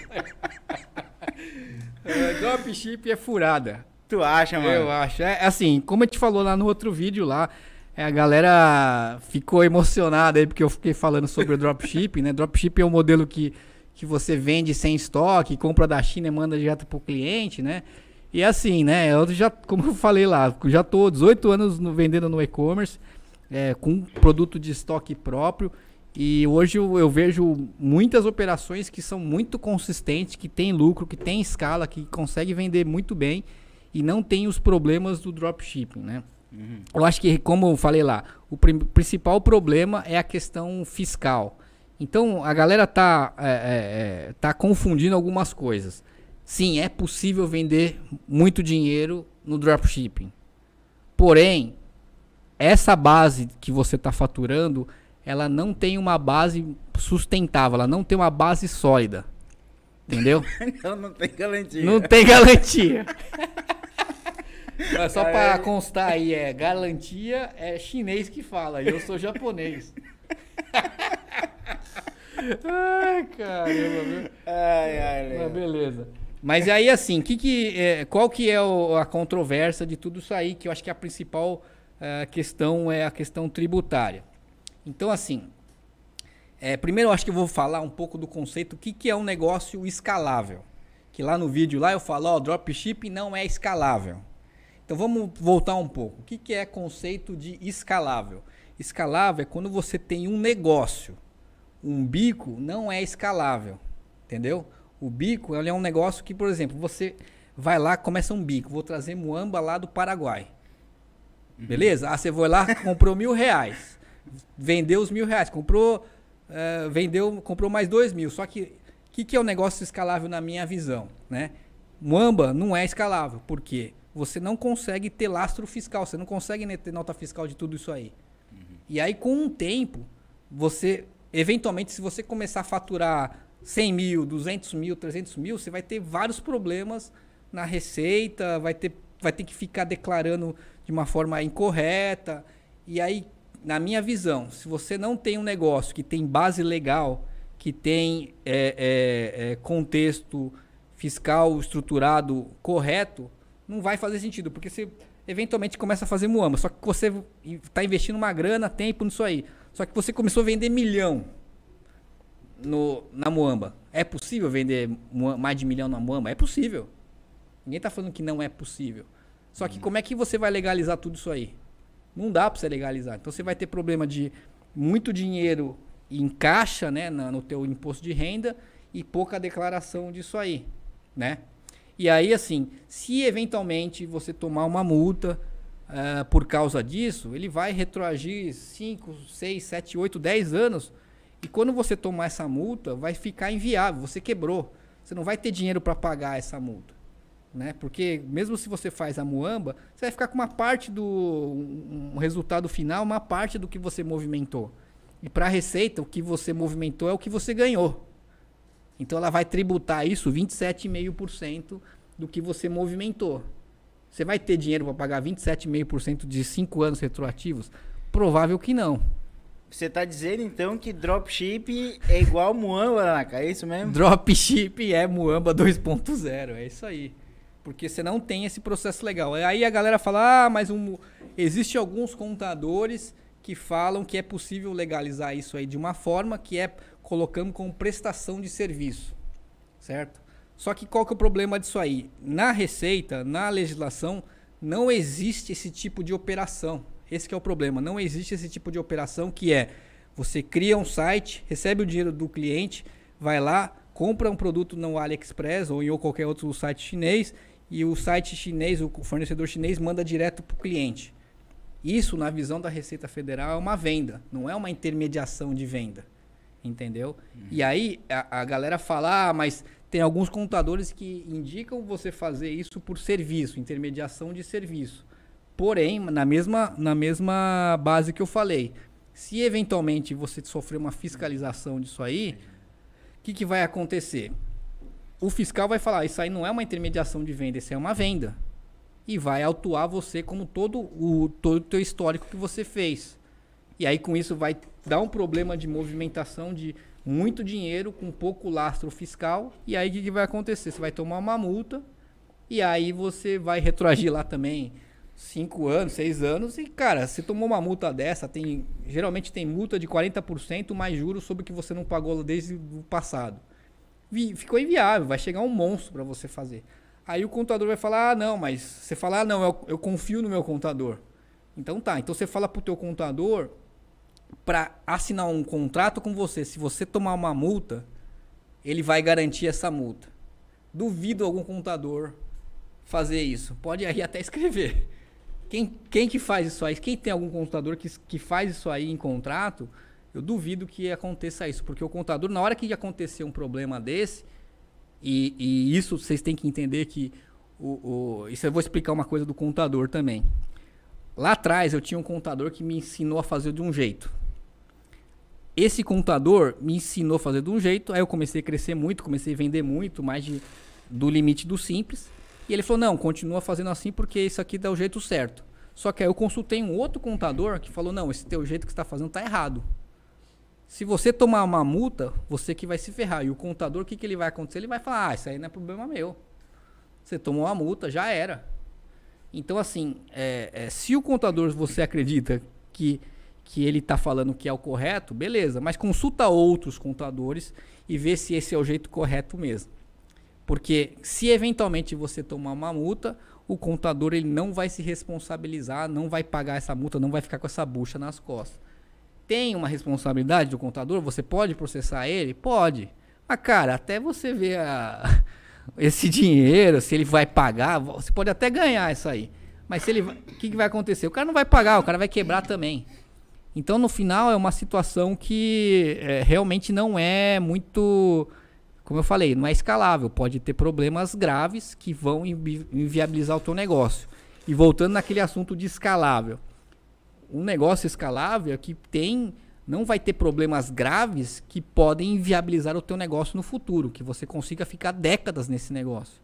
uh, dropship é furada. Tu acha, mano? Eu acho. É assim, como a gente falou lá no outro vídeo lá, é, a galera ficou emocionada aí porque eu fiquei falando sobre o dropshipping, né? Dropshipping é um modelo que, que você vende sem estoque, compra da China e manda direto pro cliente, né? E assim, né? Eu já, como eu falei lá, já tô 18 anos no, vendendo no e-commerce, é, com produto de estoque próprio. E hoje eu, eu, vejo muitas operações que são muito consistentes, que tem lucro, que tem escala, que consegue vender muito bem e não tem os problemas do dropshipping, né? Uhum. Eu acho que, como eu falei lá, o principal problema é a questão fiscal. Então, a galera tá, é, é, é, tá confundindo algumas coisas. Sim, é possível vender muito dinheiro no dropshipping. Porém, essa base que você está faturando, ela não tem uma base sustentável, ela não tem uma base sólida. Entendeu? (laughs) não, não tem garantia. Não tem garantia. (laughs) Mas só para constar aí, é garantia é chinês que fala, e eu sou japonês. (laughs) ai, caramba, viu? Ai, ai, Mas beleza. Mas aí, assim, que que, é, qual que é o, a controvérsia de tudo isso aí? Que eu acho que a principal é, questão é a questão tributária. Então, assim, é, primeiro eu acho que eu vou falar um pouco do conceito, o que, que é um negócio escalável. Que lá no vídeo lá eu falo, ó, dropship não é escalável. Então vamos voltar um pouco. O que, que é conceito de escalável? Escalável é quando você tem um negócio. Um bico não é escalável, entendeu? O bico é um negócio que, por exemplo, você vai lá, começa um bico. Vou trazer muamba lá do Paraguai. Uhum. Beleza? Ah, você foi lá, comprou mil reais. Vendeu os mil reais. Comprou, uh, vendeu, comprou mais dois mil. Só que o que, que é o um negócio escalável na minha visão? Né? Muamba não é escalável. Por quê? você não consegue ter lastro fiscal, você não consegue né, ter nota fiscal de tudo isso aí. Uhum. E aí, com um tempo, você, eventualmente, se você começar a faturar 100 mil, 200 mil, 300 mil, você vai ter vários problemas na receita, vai ter, vai ter que ficar declarando de uma forma incorreta. E aí, na minha visão, se você não tem um negócio que tem base legal, que tem é, é, é, contexto fiscal estruturado correto, não vai fazer sentido, porque você eventualmente começa a fazer muamba. Só que você está investindo uma grana, tempo nisso aí. Só que você começou a vender milhão no, na muamba. É possível vender mais de milhão na muamba? É possível. Ninguém está falando que não é possível. Só que hum. como é que você vai legalizar tudo isso aí? Não dá para você legalizar. Então você vai ter problema de muito dinheiro em caixa, né, no, no teu imposto de renda e pouca declaração disso aí, né? E aí, assim, se eventualmente você tomar uma multa uh, por causa disso, ele vai retroagir 5, 6, 7, 8, 10 anos. E quando você tomar essa multa, vai ficar inviável. Você quebrou. Você não vai ter dinheiro para pagar essa multa. Né? Porque mesmo se você faz a muamba, você vai ficar com uma parte do um, um resultado final, uma parte do que você movimentou. E para a receita, o que você movimentou é o que você ganhou. Então ela vai tributar isso 27,5% do que você movimentou. Você vai ter dinheiro para pagar 27,5% de 5 anos retroativos? Provável que não. Você está dizendo então que dropship é igual Muamba, Nanaka, é isso mesmo? Dropship é Muamba 2.0, é isso aí. Porque você não tem esse processo legal. Aí a galera fala: "Ah, mas um existe alguns contadores que falam que é possível legalizar isso aí de uma forma que é colocamos como prestação de serviço, certo? Só que qual que é o problema disso aí? Na receita, na legislação, não existe esse tipo de operação. Esse é o problema. Não existe esse tipo de operação que é você cria um site, recebe o dinheiro do cliente, vai lá, compra um produto no AliExpress ou em qualquer outro site chinês e o site chinês, o fornecedor chinês manda direto para o cliente. Isso, na visão da Receita Federal, é uma venda, não é uma intermediação de venda. Entendeu? Uhum. E aí a, a galera fala, ah, mas tem alguns contadores que indicam você fazer isso por serviço, intermediação de serviço. Porém, na mesma, na mesma base que eu falei, se eventualmente você sofrer uma fiscalização disso aí, o uhum. que, que vai acontecer? O fiscal vai falar: ah, Isso aí não é uma intermediação de venda, isso é uma venda. E vai autuar você como todo o todo o teu histórico que você fez. E aí com isso vai dar um problema de movimentação de muito dinheiro com pouco lastro fiscal. E aí o que, que vai acontecer? Você vai tomar uma multa e aí você vai retroagir lá também cinco anos, seis anos. E, cara, se tomou uma multa dessa, tem geralmente tem multa de 40% mais juros sobre o que você não pagou desde o passado. Ficou inviável, vai chegar um monstro para você fazer. Aí o contador vai falar: ah, não, mas você fala: ah, não, eu, eu confio no meu contador. Então tá, então você fala pro teu contador para assinar um contrato com você, se você tomar uma multa, ele vai garantir essa multa. Duvido algum contador fazer isso. Pode aí até escrever. Quem, quem que faz isso aí? Quem tem algum contador que, que faz isso aí em contrato, eu duvido que aconteça isso. Porque o contador, na hora que acontecer um problema desse, e, e isso vocês têm que entender que. O, o, isso eu vou explicar uma coisa do contador também. Lá atrás eu tinha um contador que me ensinou a fazer de um jeito esse contador me ensinou a fazer de um jeito, aí eu comecei a crescer muito, comecei a vender muito, mais de, do limite do simples. E ele falou: não, continua fazendo assim porque isso aqui dá o jeito certo. Só que aí eu consultei um outro contador que falou: não, esse teu jeito que está fazendo está errado. Se você tomar uma multa, você que vai se ferrar. E o contador, o que, que ele vai acontecer? Ele vai falar: ah, isso aí não é problema meu. Você tomou uma multa, já era. Então, assim, é, é, se o contador você acredita que que ele está falando que é o correto, beleza, mas consulta outros contadores e vê se esse é o jeito correto mesmo. Porque se eventualmente você tomar uma multa, o contador ele não vai se responsabilizar, não vai pagar essa multa, não vai ficar com essa bucha nas costas. Tem uma responsabilidade do contador? Você pode processar ele? Pode. Mas, ah, cara, até você ver a... (laughs) esse dinheiro, se ele vai pagar, você pode até ganhar isso aí. Mas se ele o que, que vai acontecer? O cara não vai pagar, o cara vai quebrar também. Então, no final, é uma situação que é, realmente não é muito, como eu falei, não é escalável. Pode ter problemas graves que vão inviabilizar o teu negócio. E voltando naquele assunto de escalável. Um negócio escalável é que tem, não vai ter problemas graves que podem inviabilizar o teu negócio no futuro, que você consiga ficar décadas nesse negócio.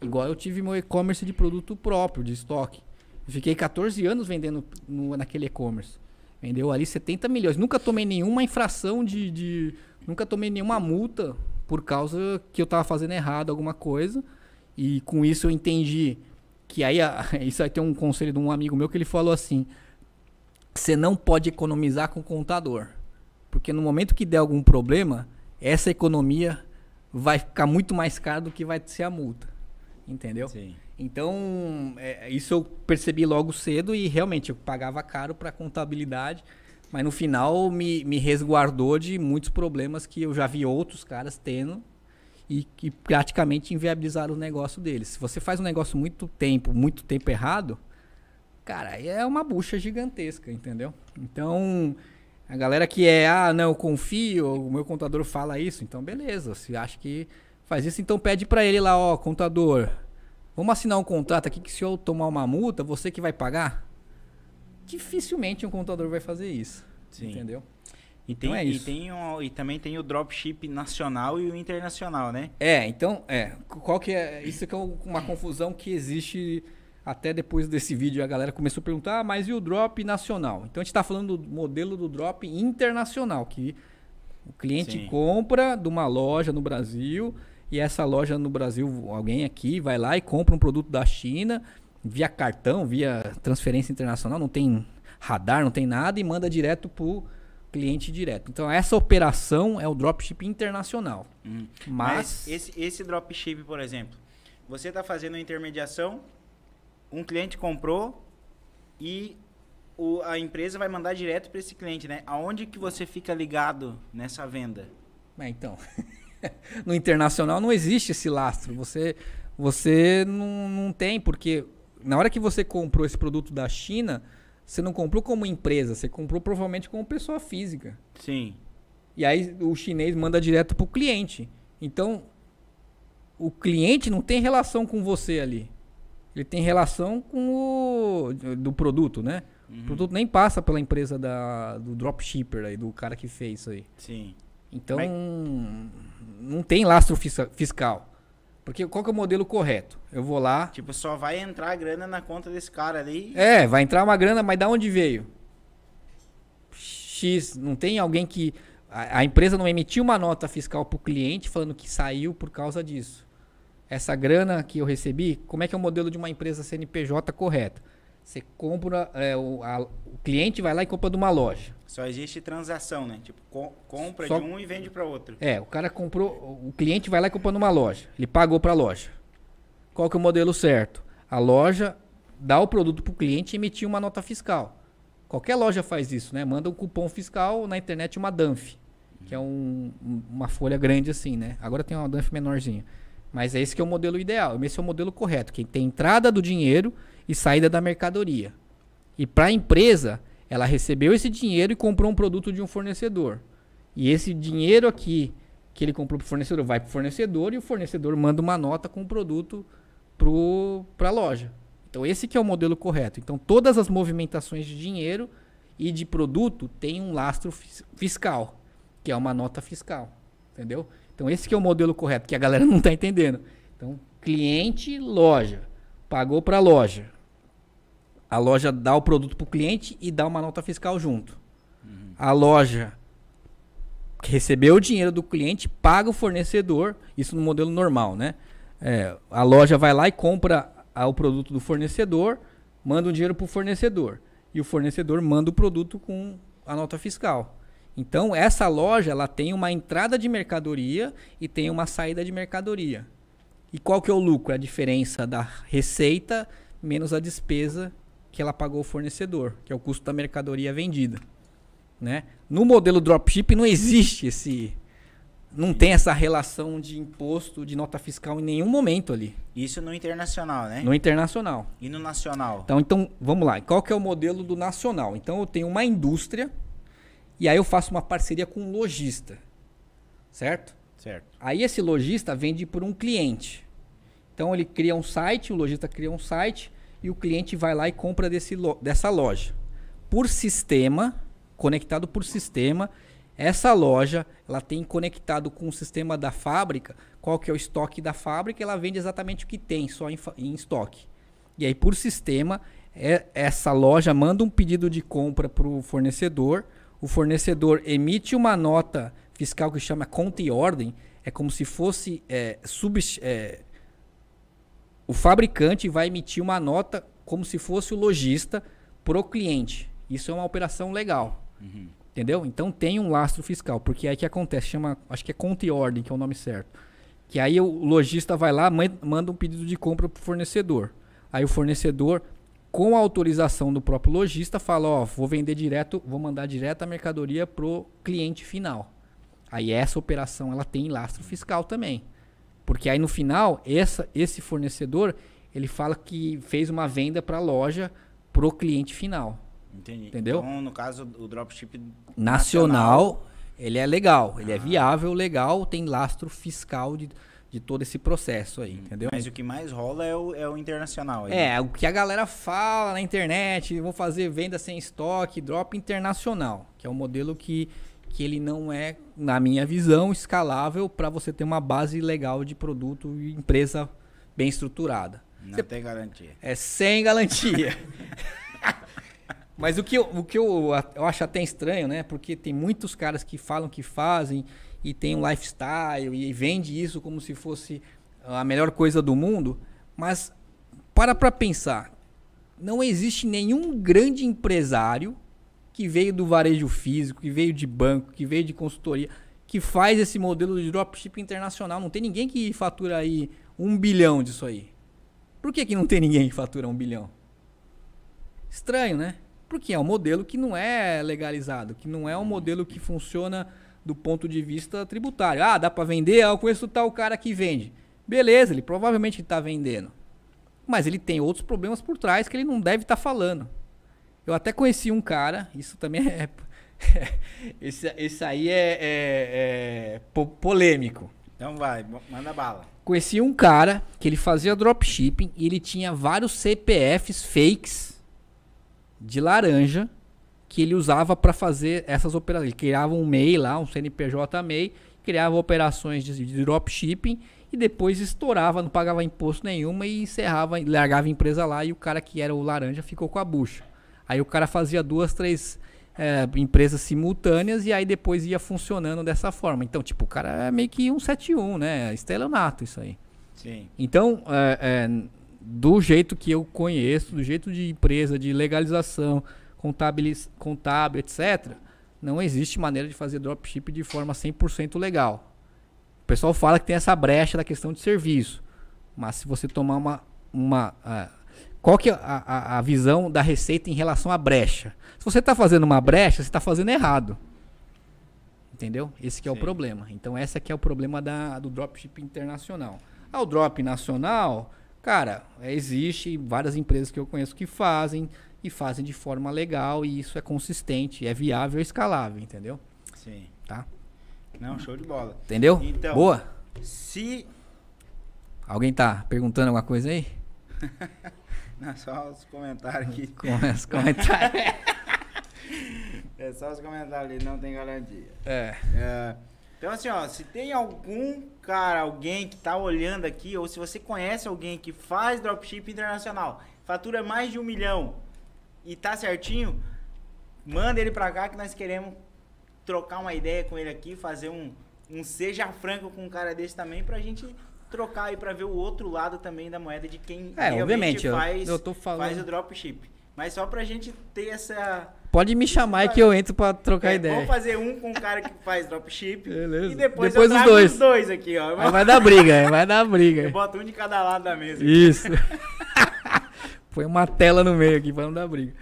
Igual eu tive meu e-commerce de produto próprio, de estoque. fiquei 14 anos vendendo no, naquele e-commerce. Vendeu ali 70 milhões. Nunca tomei nenhuma infração de, de. Nunca tomei nenhuma multa por causa que eu tava fazendo errado alguma coisa. E com isso eu entendi que aí. (laughs) isso aí tem um conselho de um amigo meu que ele falou assim: você não pode economizar com o contador. Porque no momento que der algum problema, essa economia vai ficar muito mais cara do que vai ser a multa. Entendeu? Sim. Então, é, é, isso eu percebi logo cedo e realmente eu pagava caro para contabilidade, mas no final me, me resguardou de muitos problemas que eu já vi outros caras tendo e que praticamente inviabilizaram o negócio deles. Se você faz um negócio muito tempo, muito tempo errado, cara, é uma bucha gigantesca, entendeu? Então, a galera que é, ah, não, eu confio, o meu contador fala isso, então beleza, se acha que faz isso, então pede para ele lá, ó, contador, Vamos assinar um contrato aqui que se eu tomar uma multa, você que vai pagar? Dificilmente um contador vai fazer isso. Sim. Entendeu? E, então tem, então é e, tem um, e também tem o dropship nacional e o internacional, né? É, então, é. Qual que é. Isso que é uma confusão que existe até depois desse vídeo. A galera começou a perguntar, ah, mas e o drop nacional? Então a gente está falando do modelo do drop internacional, que o cliente Sim. compra de uma loja no Brasil e essa loja no Brasil, alguém aqui vai lá e compra um produto da China via cartão, via transferência internacional, não tem radar, não tem nada e manda direto para o cliente direto. Então essa operação é o dropship internacional. Hum. Mas... Mas, esse, esse dropship, por exemplo, você está fazendo a intermediação, um cliente comprou e o, a empresa vai mandar direto para esse cliente, né? Aonde que você fica ligado nessa venda? É, então. (laughs) (laughs) no internacional não existe esse lastro. Você, você não, não tem, porque na hora que você comprou esse produto da China, você não comprou como empresa, você comprou provavelmente como pessoa física. Sim. E aí o chinês manda direto para o cliente. Então, o cliente não tem relação com você ali. Ele tem relação com o do produto, né? Uhum. O produto nem passa pela empresa da, do dropshipper aí, do cara que fez isso aí. Sim. Então, Mas... não tem lastro fiscal. Porque qual que é o modelo correto? Eu vou lá. Tipo, só vai entrar a grana na conta desse cara ali. É, vai entrar uma grana, mas da onde veio? X. Não tem alguém que. A, a empresa não emitiu uma nota fiscal para o cliente falando que saiu por causa disso. Essa grana que eu recebi, como é que é o modelo de uma empresa CNPJ correta? Você compra, é, o, a, o, cliente vai lá e compra de uma loja. Só existe transação, né? Tipo, co compra Só, de um e vende para outro. É, o cara comprou, o cliente vai lá e compra numa loja. Ele pagou para a loja. Qual que é o modelo certo? A loja dá o produto para o cliente e emitir uma nota fiscal. Qualquer loja faz isso, né? Manda um cupom fiscal na internet uma DANF, que é um, uma folha grande assim, né? Agora tem uma DANF menorzinha. Mas é esse que é o modelo ideal. Esse é o modelo correto. Quem tem entrada do dinheiro e saída da mercadoria. E para a empresa, ela recebeu esse dinheiro e comprou um produto de um fornecedor. E esse dinheiro aqui que ele comprou para fornecedor vai para o fornecedor e o fornecedor manda uma nota com o produto para a loja. Então esse que é o modelo correto. Então todas as movimentações de dinheiro e de produto tem um lastro fiscal, que é uma nota fiscal, entendeu? Então esse que é o modelo correto que a galera (laughs) não está entendendo. Então cliente loja pagou para a loja, a loja dá o produto para o cliente e dá uma nota fiscal junto. Uhum. A loja recebeu o dinheiro do cliente, paga o fornecedor, isso no modelo normal, né? É, a loja vai lá e compra a, o produto do fornecedor, manda o dinheiro para o fornecedor. E o fornecedor manda o produto com a nota fiscal. Então, essa loja ela tem uma entrada de mercadoria e tem uma saída de mercadoria. E qual que é o lucro? É a diferença da receita menos a despesa que ela pagou o fornecedor, que é o custo da mercadoria vendida. Né? No modelo dropship não existe esse. Não tem essa relação de imposto, de nota fiscal em nenhum momento ali. Isso no internacional, né? No internacional. E no nacional? Então, então vamos lá. Qual que é o modelo do nacional? Então, eu tenho uma indústria e aí eu faço uma parceria com um lojista. Certo? Certo. Aí esse lojista vende por um cliente. Então, ele cria um site, o lojista cria um site, e o cliente vai lá e compra desse lo dessa loja. Por sistema, conectado por sistema, essa loja ela tem conectado com o sistema da fábrica qual que é o estoque da fábrica, ela vende exatamente o que tem só em, em estoque. E aí por sistema é, essa loja manda um pedido de compra para o fornecedor, o fornecedor emite uma nota fiscal que chama conta e ordem, é como se fosse é, é, o fabricante vai emitir uma nota como se fosse o lojista pro cliente. Isso é uma operação legal. Uhum. Entendeu? Então tem um lastro fiscal, porque é aí que acontece, chama, acho que é conta e ordem, que é o nome certo. Que aí o lojista vai lá, manda um pedido de compra pro fornecedor. Aí o fornecedor, com a autorização do próprio lojista, fala, ó, vou vender direto, vou mandar direto a mercadoria pro cliente final. Aí essa operação ela tem lastro fiscal também. Porque aí no final, essa, esse fornecedor, ele fala que fez uma venda para a loja pro cliente final. Entendi. Entendeu? Então, no caso, o dropship nacional, nacional ele é legal, ele é ah. viável, legal, tem lastro fiscal de, de todo esse processo aí, hum. entendeu? Mas o que mais rola é o, é o internacional. Aí. É, né? o que a galera fala na internet, vou fazer venda sem estoque, drop internacional, que é o um modelo que que ele não é, na minha visão, escalável para você ter uma base legal de produto e empresa bem estruturada. Não você... tem garantia. É sem garantia. (laughs) Mas o que, eu, o que eu, eu acho até estranho, né? Porque tem muitos caras que falam que fazem e tem um lifestyle e vende isso como se fosse a melhor coisa do mundo. Mas para para pensar, não existe nenhum grande empresário que veio do varejo físico, que veio de banco, que veio de consultoria, que faz esse modelo de dropship internacional. Não tem ninguém que fatura aí um bilhão disso aí. Por que, que não tem ninguém que fatura um bilhão? Estranho, né? Porque é um modelo que não é legalizado, que não é um modelo que funciona do ponto de vista tributário. Ah, dá para vender? Ah, eu conheço tal cara que vende. Beleza, ele provavelmente está vendendo. Mas ele tem outros problemas por trás que ele não deve estar tá falando. Eu até conheci um cara, isso também é. (laughs) esse, esse aí é, é, é polêmico. Então vai, manda bala. Conheci um cara que ele fazia dropshipping e ele tinha vários CPFs fakes de laranja que ele usava para fazer essas operações. Ele criava um MEI lá, um CNPJ MEI, criava operações de, de dropshipping e depois estourava, não pagava imposto nenhuma e encerrava, largava a empresa lá e o cara que era o laranja ficou com a bucha. Aí o cara fazia duas, três é, empresas simultâneas e aí depois ia funcionando dessa forma. Então, tipo, o cara é meio que 171, né? Estelionato isso aí. Sim. Então, é, é, do jeito que eu conheço, do jeito de empresa, de legalização, contábil, etc., não existe maneira de fazer dropship de forma 100% legal. O pessoal fala que tem essa brecha da questão de serviço, mas se você tomar uma, uma uh, qual que é a, a, a visão da receita em relação à brecha? Se você está fazendo uma brecha, você está fazendo errado. Entendeu? Esse é o problema. Então, esse aqui é o problema da, do dropship internacional. Ah, o drop nacional, cara, é, existe várias empresas que eu conheço que fazem e fazem de forma legal e isso é consistente, é viável e escalável, entendeu? Sim. Tá? Não, show de bola. Entendeu? Então, Boa. Se alguém tá perguntando alguma coisa aí? (laughs) Não, é só os comentários aqui. (laughs) Com os comentários. é só os comentários ali, não tem garantia. É. é. Então, assim, ó, se tem algum cara, alguém que tá olhando aqui, ou se você conhece alguém que faz dropship internacional, fatura mais de um milhão e tá certinho, manda ele pra cá que nós queremos trocar uma ideia com ele aqui, fazer um, um seja franco com um cara desse também pra gente trocar aí para ver o outro lado também da moeda de quem é, realmente obviamente, faz, eu, eu tô falando... faz o dropship. Mas só pra gente ter essa. Pode me chamar que eu entro pra trocar é, ideia. Vamos fazer um com o cara que faz dropship. (laughs) Beleza. E depois, depois os dois. os dois aqui, ó. Aí vai dar briga, vai dar briga. Eu boto um de cada lado da mesa. Isso. (laughs) Põe uma tela no meio aqui pra dar briga.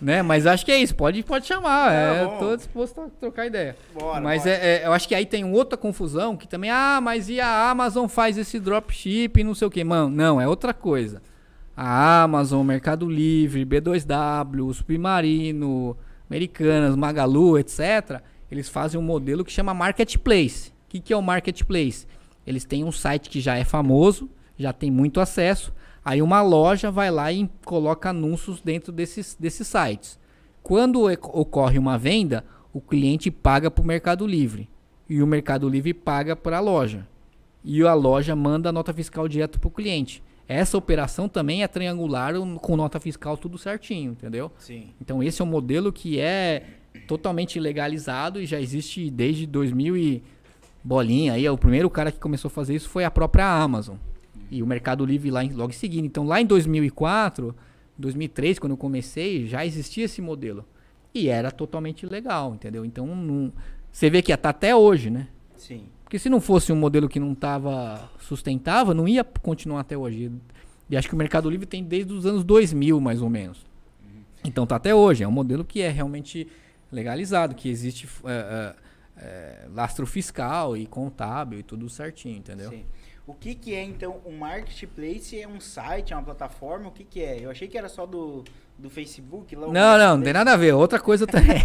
Né? Mas acho que é isso, pode, pode chamar. Tá é, é, tô disposto a trocar ideia. Bora, mas bora. É, é, eu acho que aí tem outra confusão que também, ah, mas e a Amazon faz esse dropship e não sei o que. Mano, não, é outra coisa. A Amazon, Mercado Livre, B2W, Submarino, Americanas, Magalu, etc. Eles fazem um modelo que chama Marketplace. O que, que é o Marketplace? Eles têm um site que já é famoso, já tem muito acesso Aí uma loja vai lá e coloca anúncios dentro desses, desses sites. Quando ocorre uma venda, o cliente paga para o Mercado Livre e o Mercado Livre paga para a loja. E a loja manda a nota fiscal direto para o cliente. Essa operação também é triangular com nota fiscal tudo certinho, entendeu? Sim. Então esse é um modelo que é totalmente legalizado e já existe desde 2000 e bolinha. Aí o primeiro cara que começou a fazer isso foi a própria Amazon. E o Mercado Livre lá em, logo em seguida. Então, lá em 2004, 2003, quando eu comecei, já existia esse modelo. E era totalmente legal, entendeu? Então, você vê que está até hoje, né? Sim. Porque se não fosse um modelo que não estava sustentável, não ia continuar até hoje. E acho que o Mercado Livre tem desde os anos 2000, mais ou menos. Uhum. Então está até hoje. É um modelo que é realmente legalizado, que existe eh, eh, eh, lastro fiscal e contábil e tudo certinho, entendeu? Sim. O que, que é, então, um marketplace? É um site, é uma plataforma? O que, que é? Eu achei que era só do, do Facebook. Lá não, não, não tem nada a ver. Outra coisa também.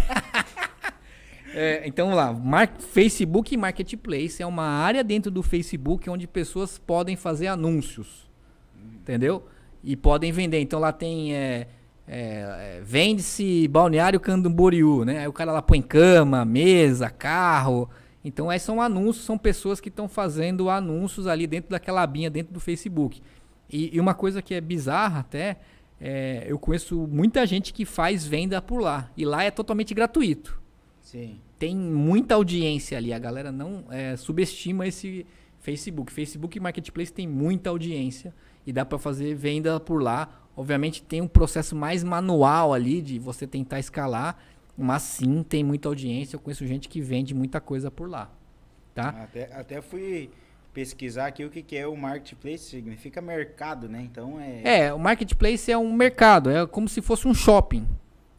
(laughs) é, então, vamos lá. Mar Facebook Marketplace é uma área dentro do Facebook onde pessoas podem fazer anúncios. Hum. Entendeu? E podem vender. Então, lá tem... É, é, é, Vende-se Balneário Camboriú, né? Aí o cara lá põe cama, mesa, carro... Então, esses é, são anúncios, são pessoas que estão fazendo anúncios ali dentro daquela abinha, dentro do Facebook. E, e uma coisa que é bizarra até, é, eu conheço muita gente que faz venda por lá. E lá é totalmente gratuito. Sim. Tem muita audiência ali. A galera não é, subestima esse Facebook. Facebook Marketplace tem muita audiência e dá para fazer venda por lá. Obviamente tem um processo mais manual ali de você tentar escalar mas sim, tem muita audiência. Eu conheço gente que vende muita coisa por lá. Tá? Até, até fui pesquisar aqui o que, que é o marketplace. Significa mercado, né? Então é. É, o marketplace é um mercado. É como se fosse um shopping.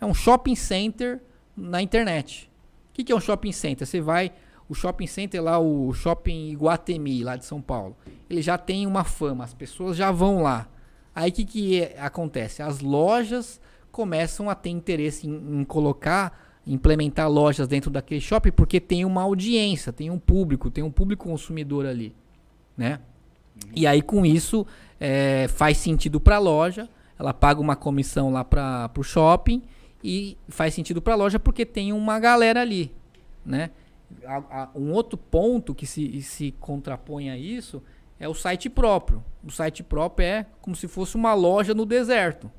É um shopping center na internet. O que, que é um shopping center? Você vai. O shopping center lá, o shopping Iguatemi, lá de São Paulo, ele já tem uma fama, as pessoas já vão lá. Aí o que, que é, acontece? As lojas começam a ter interesse em, em colocar, implementar lojas dentro daquele shopping, porque tem uma audiência, tem um público, tem um público consumidor ali, né? Uhum. E aí com isso é, faz sentido para a loja, ela paga uma comissão lá para o shopping e faz sentido para a loja porque tem uma galera ali, né? A, a, um outro ponto que se, se contrapõe a isso é o site próprio. O site próprio é como se fosse uma loja no deserto.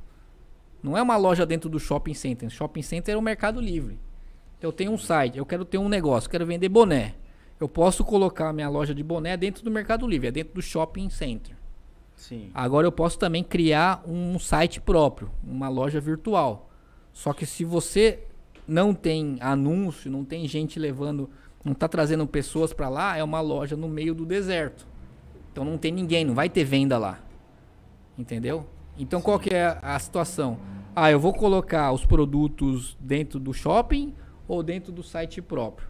Não é uma loja dentro do shopping center. Shopping center é o mercado livre. Eu tenho um site, eu quero ter um negócio, quero vender boné. Eu posso colocar minha loja de boné dentro do mercado livre, é dentro do shopping center. Sim. Agora eu posso também criar um site próprio, uma loja virtual. Só que se você não tem anúncio, não tem gente levando, não está trazendo pessoas para lá, é uma loja no meio do deserto. Então não tem ninguém, não vai ter venda lá. Entendeu? Então Sim. qual que é a situação? Ah, eu vou colocar os produtos dentro do shopping ou dentro do site próprio?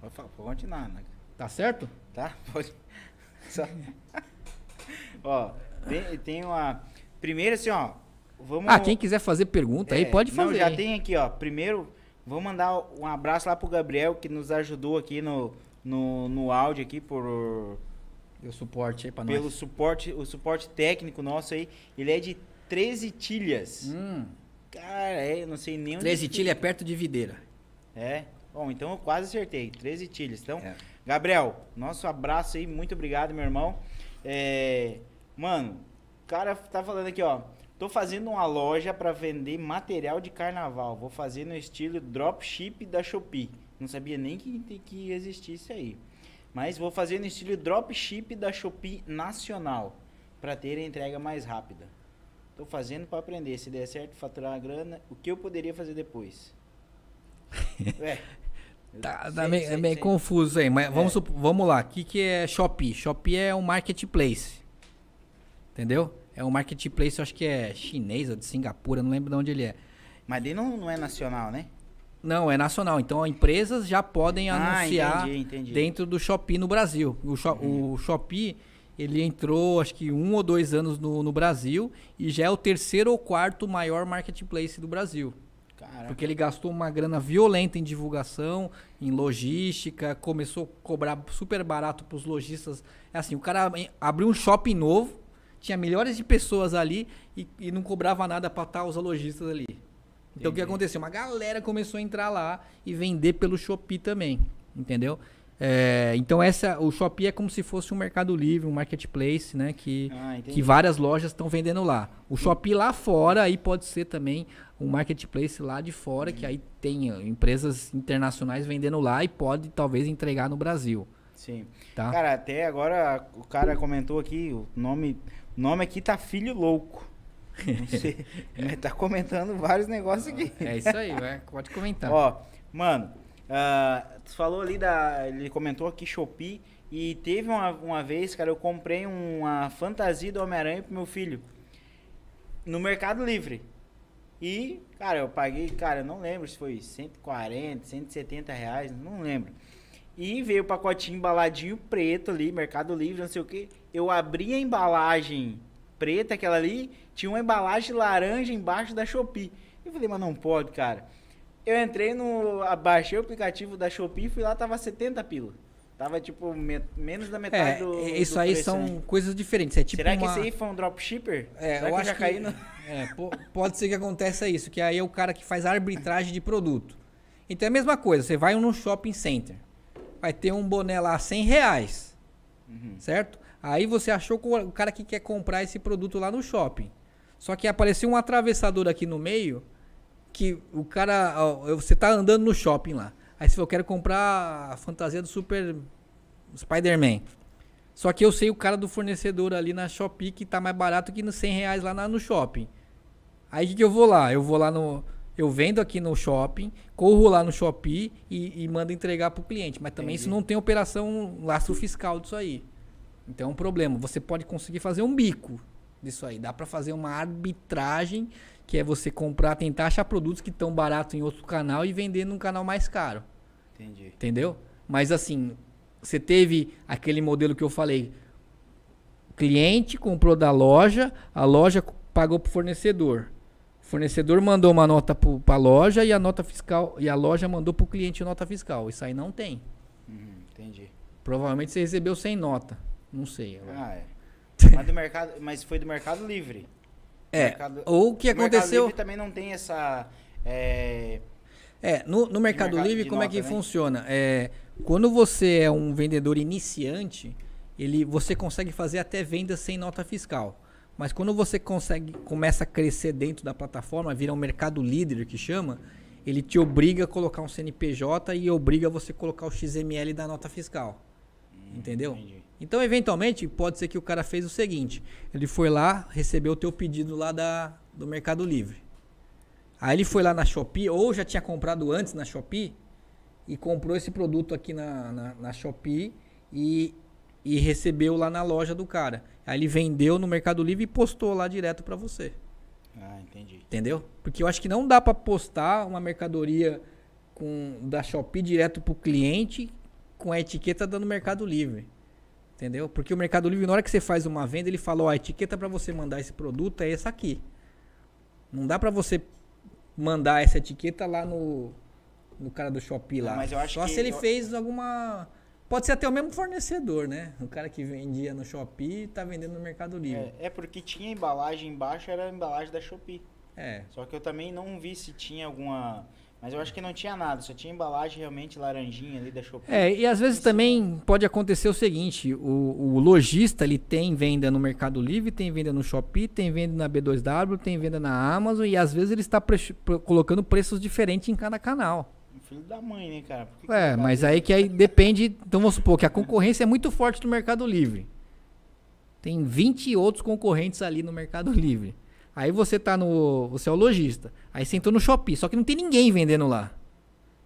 Pode continuar, né? Tá certo? Tá, (laughs) pode. (laughs) ó, tem, tem uma. Primeiro assim, ó. Vamos... Ah, quem quiser fazer pergunta é, aí, pode fazer. Não, já tem aqui, ó. Primeiro, vou mandar um abraço lá pro Gabriel, que nos ajudou aqui no, no, no áudio aqui por Deu suporte aí pra pelo nós. Pelo suporte, o suporte técnico nosso aí, ele é de 13 tilhas. Hum. Cara, é, eu não sei nem onde. 13 tilhas é perto de videira. É. Bom, então eu quase acertei. 13 tilhas. Então, é. Gabriel, nosso abraço aí, muito obrigado, meu irmão. É, mano, o cara tá falando aqui, ó. Tô fazendo uma loja para vender material de carnaval. Vou fazer no estilo dropship da Shopee. Não sabia nem que, que existisse aí. Mas vou fazer no estilo dropship da Shopee nacional, para ter a entrega mais rápida. Tô fazendo para aprender, se der certo, faturar a grana, o que eu poderia fazer depois? (laughs) é. Tá, tá meio, sei, meio sei. confuso aí, mas é. vamos, vamos lá. O que, que é Shopee? Shopee é um marketplace. Entendeu? É um marketplace, eu acho que é chinês ou de Singapura, não lembro de onde ele é. Mas ele não, não é nacional, né? Não, é nacional. Então, empresas já podem ah, anunciar entendi, entendi. dentro do Shopee no Brasil. O, uhum. o Shopee, ele entrou, acho que um ou dois anos no, no, Brasil e já é o terceiro ou quarto maior marketplace do Brasil. Caraca. Porque ele gastou uma grana violenta em divulgação, em logística, começou a cobrar super barato para os lojistas. É assim, o cara abriu um shopping novo, tinha milhares de pessoas ali e, e não cobrava nada para estar os lojistas ali. Então Entendi. o que aconteceu? Uma galera começou a entrar lá e vender pelo Shopee também, entendeu? É, então essa o Shopee é como se fosse um mercado livre, um marketplace, né? Que, ah, que várias lojas estão vendendo lá. O Shopee lá fora aí pode ser também um marketplace lá de fora, que uhum. aí tem empresas internacionais vendendo lá e pode talvez entregar no Brasil. Sim. Tá? Cara, até agora o cara comentou aqui, o nome, nome aqui tá Filho Louco. Não (laughs) tá comentando vários negócios aqui. É isso aí, pode comentar. Ó, mano, uh, tu falou ali da. Ele comentou aqui Shopee. E teve uma, uma vez, cara, eu comprei uma fantasia do Homem-Aranha pro meu filho. No Mercado Livre. E, cara, eu paguei, cara, eu não lembro se foi 140, 170 reais, não lembro. E veio o pacotinho embaladinho preto ali, Mercado Livre, não sei o que. Eu abri a embalagem preta, aquela ali, tinha uma embalagem laranja embaixo da Shopee. Eu falei, mas não pode, cara. Eu entrei no. Baixei o aplicativo da Shopee e fui lá, tava 70 pila. Tava tipo menos da metade é, do. É, isso do aí preço, são né? coisas diferentes. É tipo Será que uma... esse aí foi um dropshipper? É, Será eu que acho já que... caiu (laughs) no... é, Pode ser que aconteça isso, que aí é o cara que faz arbitragem de produto. Então é a mesma coisa, você vai num shopping center, vai ter um boné lá 100 reais, uhum. certo? Aí você achou o cara que quer comprar esse produto lá no shopping. Só que apareceu um atravessador aqui no meio que o cara. Ó, você tá andando no shopping lá. Aí você falou, eu quero comprar a fantasia do Super Spider-Man. Só que eu sei o cara do fornecedor ali na Shopee que tá mais barato que nos 100 reais lá na, no shopping. Aí o que, que eu vou lá? Eu vou lá no. Eu vendo aqui no shopping, corro lá no Shopee e, e mando entregar pro cliente. Mas também Entendi. isso não tem operação, lastro laço fiscal disso aí. Então é um problema. Você pode conseguir fazer um bico disso aí. Dá para fazer uma arbitragem, que é você comprar, tentar achar produtos que estão baratos em outro canal e vender num canal mais caro. Entendi. Entendeu? Mas assim, você teve aquele modelo que eu falei. Cliente comprou da loja, a loja pagou pro fornecedor. O fornecedor mandou uma nota para a loja e a nota fiscal e a loja mandou pro cliente nota fiscal. Isso aí não tem. Hum, entendi. Provavelmente você recebeu sem nota. Não sei. Ah, é. (laughs) Mas, do mercado, mas foi do Mercado Livre. É. Mercado, ou o que aconteceu. O Mercado Livre também não tem essa. É, é no, no Mercado, mercado Livre, como nota, é que né? funciona? É, quando você é um vendedor iniciante, ele, você consegue fazer até venda sem nota fiscal. Mas quando você consegue, começa a crescer dentro da plataforma, vira um mercado líder que chama, ele te obriga a colocar um CNPJ e obriga você a colocar o XML da nota fiscal. Hum, entendeu? Entendi. Então, eventualmente, pode ser que o cara fez o seguinte: ele foi lá, recebeu o teu pedido lá da, do Mercado Livre. Aí ele foi lá na Shopee, ou já tinha comprado antes na Shopee, e comprou esse produto aqui na, na, na Shopee e, e recebeu lá na loja do cara. Aí ele vendeu no Mercado Livre e postou lá direto para você. Ah, entendi. Entendeu? Porque eu acho que não dá para postar uma mercadoria com, da Shopee direto pro cliente com a etiqueta dando Mercado Livre. Entendeu? Porque o Mercado Livre, na hora que você faz uma venda, ele fala: ó, a etiqueta para você mandar esse produto é essa aqui. Não dá para você mandar essa etiqueta lá no, no cara do Shopee lá. Não, Só se ele eu... fez alguma. Pode ser até o mesmo fornecedor, né? O cara que vendia no Shopee tá vendendo no Mercado é, Livre. É, é porque tinha embalagem embaixo, era a embalagem da Shopee. É. Só que eu também não vi se tinha alguma. Mas eu acho que não tinha nada, só tinha embalagem realmente laranjinha ali da Shopee. É, e às vezes também pode acontecer o seguinte, o, o lojista ele tem venda no Mercado Livre, tem venda no Shopee, tem venda na B2W, tem venda na Amazon e às vezes ele está pre colocando preços diferentes em cada canal. Filho da mãe, né, cara? Que é, mas aí que aí depende, então vamos supor que a concorrência é muito forte no Mercado Livre. Tem 20 outros concorrentes ali no Mercado Livre. Aí você tá no. Você é o lojista. Aí você entrou no shopping, só que não tem ninguém vendendo lá.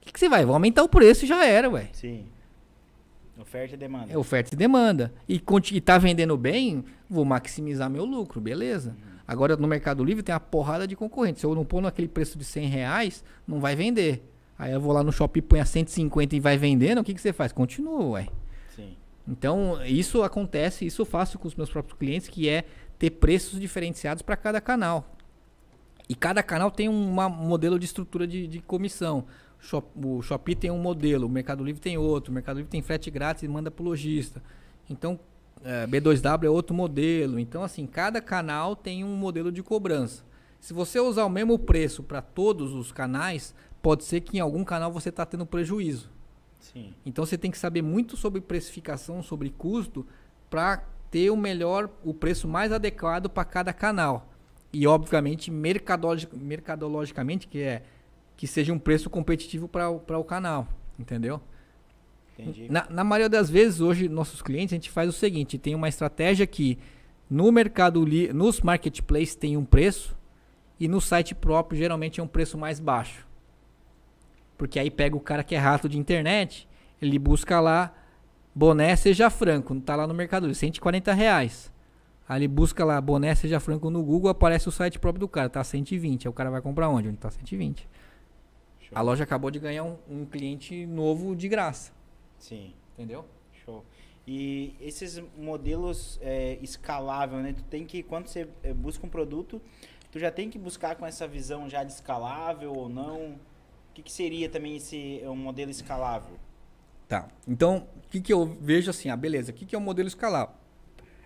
O que, que você vai? Vou aumentar o preço e já era, ué. Sim. Oferta e demanda. É oferta e demanda. E, e tá vendendo bem, vou maximizar meu lucro, beleza. Uhum. Agora no Mercado Livre tem uma porrada de concorrentes. Se eu não pôr naquele preço de 100 reais, não vai vender. Aí eu vou lá no shopping, põe a 150 e vai vendendo, o que, que você faz? Continua, ué. Sim. Então, isso acontece, isso eu faço com os meus próprios clientes, que é ter preços diferenciados para cada canal. E cada canal tem um modelo de estrutura de, de comissão. o Shopee tem um modelo, o Mercado Livre tem outro, o Mercado Livre tem frete grátis e manda para o lojista. Então, é, B2W é outro modelo. Então, assim, cada canal tem um modelo de cobrança. Se você usar o mesmo preço para todos os canais, pode ser que em algum canal você está tendo prejuízo. Sim. Então, você tem que saber muito sobre precificação, sobre custo, para ter o melhor, o preço mais adequado para cada canal. E obviamente mercadologicamente, que é que seja um preço competitivo para o canal, entendeu? Entendi. Na, na maioria das vezes, hoje, nossos clientes, a gente faz o seguinte, tem uma estratégia que no mercado, nos marketplaces tem um preço e no site próprio geralmente é um preço mais baixo. Porque aí pega o cara que é rato de internet, ele busca lá Boné Seja Franco, não tá lá no Mercado Livre, 140 reais. Ali busca lá boné Seja Franco no Google, aparece o site próprio do cara, tá 120. Aí o cara vai comprar onde? Onde tá 120. Show. A loja acabou de ganhar um, um cliente novo de graça. Sim. Entendeu? Show. E esses modelos é, escalável, né? Tu tem que, quando você é, busca um produto, tu já tem que buscar com essa visão já de escalável ou não. O que, que seria também esse é, um modelo escalável? Tá. Então, o que, que eu vejo assim? Ah, beleza. O que, que é o modelo escalar?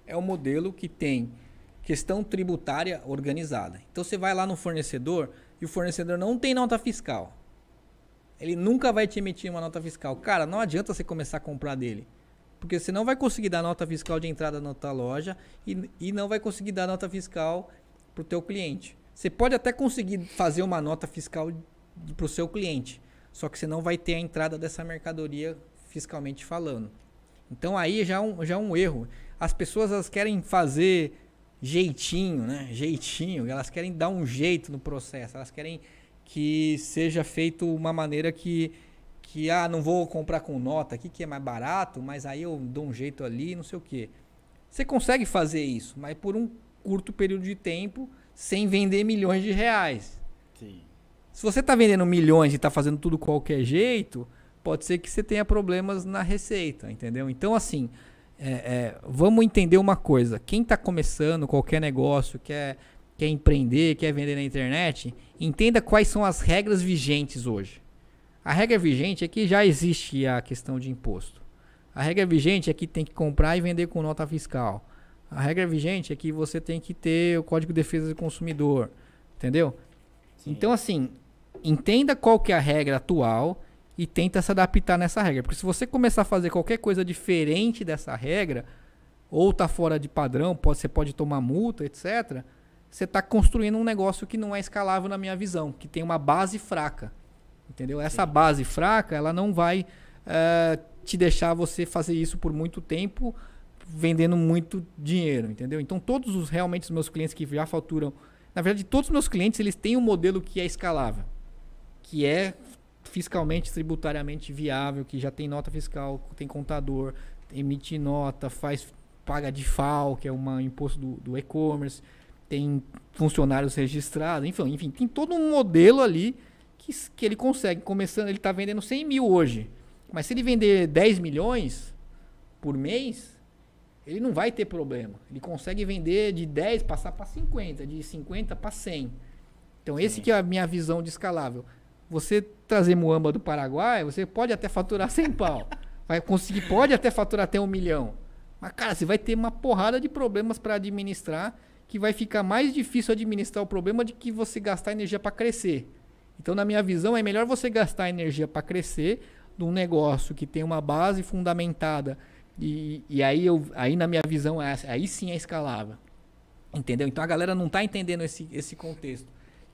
É o um modelo que tem questão tributária organizada. Então, você vai lá no fornecedor e o fornecedor não tem nota fiscal. Ele nunca vai te emitir uma nota fiscal. Cara, não adianta você começar a comprar dele. Porque você não vai conseguir dar nota fiscal de entrada na tua loja e, e não vai conseguir dar nota fiscal para o teu cliente. Você pode até conseguir fazer uma nota fiscal para o seu cliente, só que você não vai ter a entrada dessa mercadoria fiscalmente falando. Então aí já é um, já é um erro. As pessoas elas querem fazer jeitinho, né? Jeitinho, elas querem dar um jeito no processo, elas querem que seja feito uma maneira que que ah, não vou comprar com nota aqui que é mais barato, mas aí eu dou um jeito ali, não sei o quê. Você consegue fazer isso, mas por um curto período de tempo sem vender milhões de reais. Se você está vendendo milhões e está fazendo tudo qualquer jeito, pode ser que você tenha problemas na receita, entendeu? Então, assim, é, é, vamos entender uma coisa. Quem está começando qualquer negócio, quer, quer empreender, quer vender na internet, entenda quais são as regras vigentes hoje. A regra vigente é que já existe a questão de imposto. A regra vigente é que tem que comprar e vender com nota fiscal. A regra vigente é que você tem que ter o Código de Defesa do Consumidor, entendeu? Sim. Então, assim, entenda qual que é a regra atual e tenta se adaptar nessa regra. Porque se você começar a fazer qualquer coisa diferente dessa regra, ou tá fora de padrão, pode, você pode tomar multa, etc., você está construindo um negócio que não é escalável na minha visão, que tem uma base fraca. Entendeu? Essa Sim. base fraca, ela não vai uh, te deixar você fazer isso por muito tempo, vendendo muito dinheiro, entendeu? Então, todos os realmente os meus clientes que já faturam, na verdade, todos os meus clientes, eles têm um modelo que é escalável que é fiscalmente, tributariamente viável, que já tem nota fiscal, tem contador, emite nota, faz paga de FAO, que é um imposto do, do e-commerce, tem funcionários registrados, enfim, enfim, tem todo um modelo ali que, que ele consegue. Começando, ele está vendendo 100 mil hoje, mas se ele vender 10 milhões por mês, ele não vai ter problema. Ele consegue vender de 10, passar para 50, de 50 para 100. Então, Sim. esse que é a minha visão de escalável. Você trazer muamba do Paraguai, você pode até faturar 100 pau. Vai conseguir, pode até faturar até um milhão. Mas, cara, você vai ter uma porrada de problemas para administrar que vai ficar mais difícil administrar o problema de que você gastar energia para crescer. Então, na minha visão, é melhor você gastar energia para crescer num negócio que tem uma base fundamentada. E, e aí, eu, aí, na minha visão, é, aí sim é escalável. Entendeu? Então, a galera não está entendendo esse, esse contexto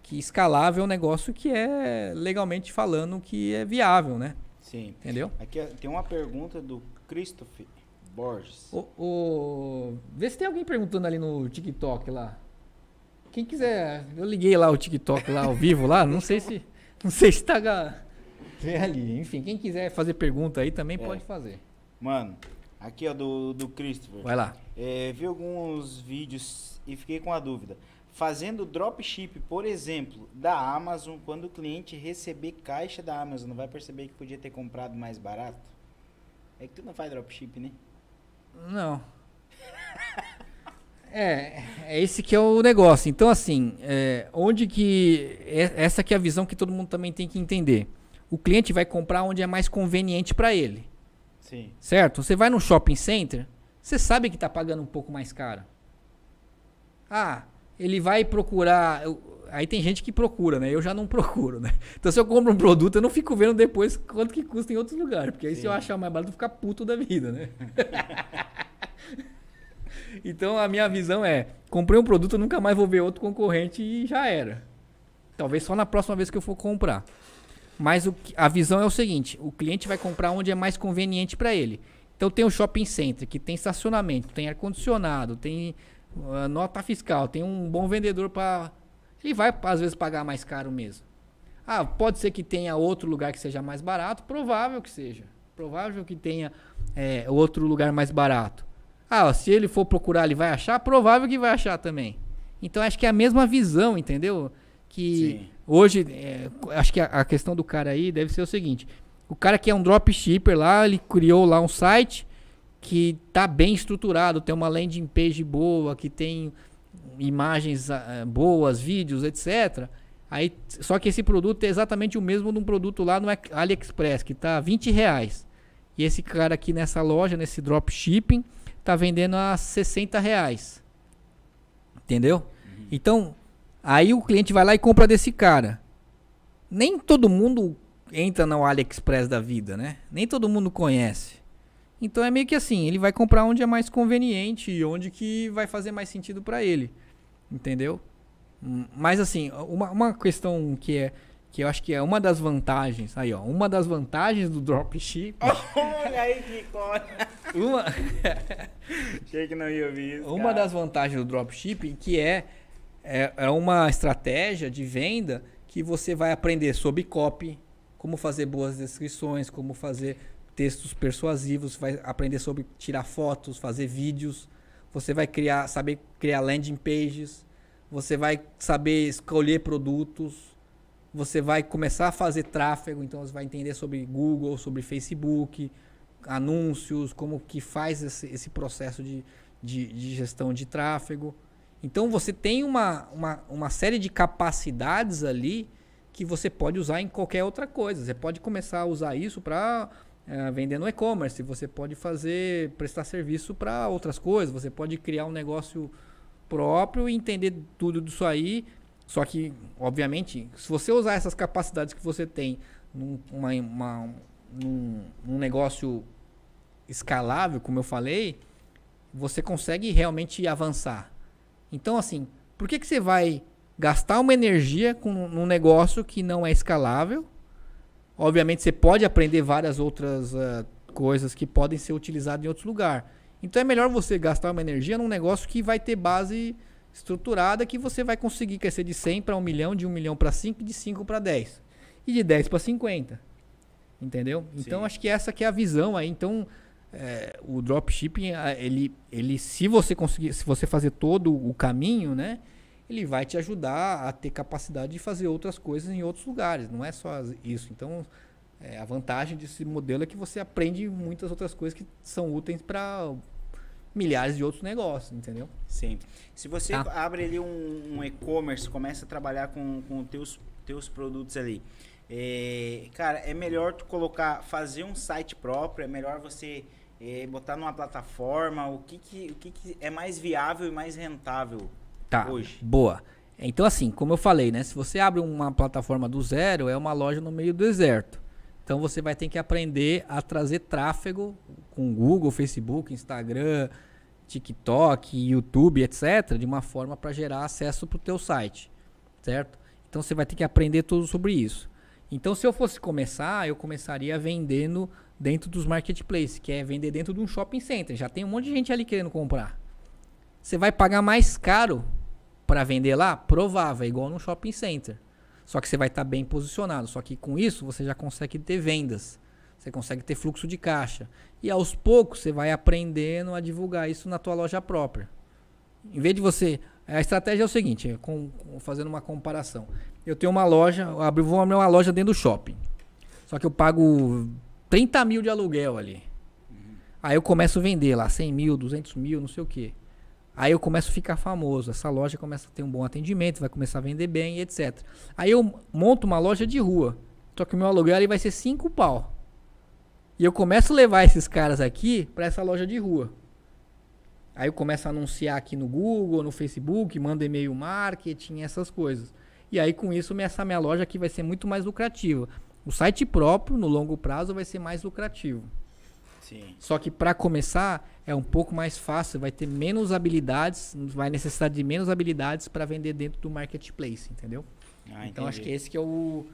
que escalável é um negócio que é legalmente falando que é viável, né? Sim. Entendeu? Aqui tem uma pergunta do Christopher Borges. O, o, Vê se tem alguém perguntando ali no TikTok lá. Quem quiser, eu liguei lá o TikTok lá ao vivo lá, não sei se não sei se tá ali. Enfim, quem quiser fazer pergunta aí também é. pode fazer. Mano, aqui ó do do Christopher. Vai lá. É, vi alguns vídeos e fiquei com a dúvida fazendo dropship, por exemplo, da Amazon, quando o cliente receber caixa da Amazon, não vai perceber que podia ter comprado mais barato? É que tu não faz dropship, né? Não. (laughs) é, é esse que é o negócio. Então, assim, é, onde que. É, essa que é a visão que todo mundo também tem que entender. O cliente vai comprar onde é mais conveniente para ele. Sim. Certo? Você vai no shopping center, você sabe que tá pagando um pouco mais caro. Ah, ele vai procurar. Eu, aí tem gente que procura, né? Eu já não procuro, né? Então se eu compro um produto, eu não fico vendo depois quanto que custa em outros lugares, porque aí Sim. se eu achar mais barato, eu vou ficar puto da vida, né? (laughs) então a minha visão é, comprei um produto, eu nunca mais vou ver outro concorrente e já era. Talvez só na próxima vez que eu for comprar. Mas o, a visão é o seguinte, o cliente vai comprar onde é mais conveniente para ele. Então tem o shopping center, que tem estacionamento, tem ar-condicionado, tem é, nota fiscal, tem um bom vendedor para. Ele vai, às vezes, pagar mais caro mesmo. Ah, pode ser que tenha outro lugar que seja mais barato, provável que seja. Provável que tenha é, outro lugar mais barato. Ah, se ele for procurar, ele vai achar? Provável que vai achar também. Então acho que é a mesma visão, entendeu? Que Sim. hoje, é, acho que a, a, questão do cara aí deve ser o seguinte: o cara que é um dropshipper lá, ele criou lá um site, que está bem estruturado, tem uma landing page boa, que tem imagens uh, boas, vídeos, etc. Aí, só que esse produto é exatamente o mesmo de um produto lá no AliExpress, que está 20 reais. E esse cara aqui nessa loja, nesse dropshipping, está vendendo a 60 reais. Entendeu? Uhum. Então, aí o cliente vai lá e compra desse cara. Nem todo mundo entra no AliExpress da vida, né? Nem todo mundo conhece. Então é meio que assim, ele vai comprar onde é mais conveniente e onde que vai fazer mais sentido para ele, entendeu? Hum, mas assim, uma, uma questão que é que eu acho que é uma das vantagens. Aí, ó, uma das vantagens do dropship. (laughs) (laughs) Olha aí que coisa. Uma. (laughs) Achei que não ia ouvir isso. Uma cara. das vantagens do dropship que é, é é uma estratégia de venda que você vai aprender sobre copy, como fazer boas descrições, como fazer textos persuasivos, vai aprender sobre tirar fotos, fazer vídeos, você vai criar, saber criar landing pages, você vai saber escolher produtos, você vai começar a fazer tráfego, então você vai entender sobre Google, sobre Facebook, anúncios, como que faz esse, esse processo de, de, de, gestão de tráfego. Então você tem uma, uma, uma série de capacidades ali que você pode usar em qualquer outra coisa. Você pode começar a usar isso para é, e-commerce, você pode fazer, prestar serviço para outras coisas, você pode criar um negócio próprio e entender tudo disso aí. Só que, obviamente, se você usar essas capacidades que você tem num, uma, uma, num, num negócio escalável, como eu falei, você consegue realmente avançar. Então, assim, por que, que você vai gastar uma energia com um negócio que não é escalável Obviamente você pode aprender várias outras uh, coisas que podem ser utilizadas em outros lugares. Então é melhor você gastar uma energia num negócio que vai ter base estruturada, que você vai conseguir crescer de 100 para 1 milhão, de 1 milhão para 5, de 5 para 10 e de 10 para 50. Entendeu? Sim. Então acho que essa que é a visão aí. Então é, o dropshipping, eh, ele, ele se você conseguir, se você fazer todo o caminho, né? ele vai te ajudar a ter capacidade de fazer outras coisas em outros lugares, não é só isso. Então, é, a vantagem desse modelo é que você aprende muitas outras coisas que são úteis para milhares de outros negócios, entendeu? Sim. Se você tá. abre ali um, um e-commerce, começa a trabalhar com, com teus, teus produtos ali, é, cara, é melhor tu colocar, fazer um site próprio, é melhor você é, botar numa plataforma, o que que, o que que é mais viável e mais rentável Tá. Hoje. Boa. Então, assim, como eu falei, né? Se você abre uma plataforma do zero, é uma loja no meio do deserto. Então você vai ter que aprender a trazer tráfego com Google, Facebook, Instagram, TikTok, YouTube, etc., de uma forma para gerar acesso para o teu site, certo? Então você vai ter que aprender tudo sobre isso. Então se eu fosse começar, eu começaria vendendo dentro dos marketplaces, que é vender dentro de um shopping center. Já tem um monte de gente ali querendo comprar. Você vai pagar mais caro para vender lá? Provável, é igual no shopping center. Só que você vai estar tá bem posicionado. Só que com isso você já consegue ter vendas. Você consegue ter fluxo de caixa. E aos poucos você vai aprendendo a divulgar isso na tua loja própria. Em vez de você. A estratégia é o seguinte, é com, com, fazendo uma comparação. Eu tenho uma loja, abri, vou abrir uma loja dentro do shopping. Só que eu pago 30 mil de aluguel ali. Uhum. Aí eu começo a vender lá, 100 mil, 200 mil, não sei o quê. Aí eu começo a ficar famoso, essa loja começa a ter um bom atendimento, vai começar a vender bem, etc. Aí eu monto uma loja de rua, só que o meu aluguel ali vai ser cinco pau. E eu começo a levar esses caras aqui para essa loja de rua. Aí eu começo a anunciar aqui no Google, no Facebook, mando e-mail marketing, essas coisas. E aí com isso essa minha loja aqui vai ser muito mais lucrativa. O site próprio no longo prazo vai ser mais lucrativo. Sim. Só que para começar é um pouco mais fácil, vai ter menos habilidades, vai necessitar de menos habilidades para vender dentro do marketplace, entendeu? Ah, então acho que esse que é o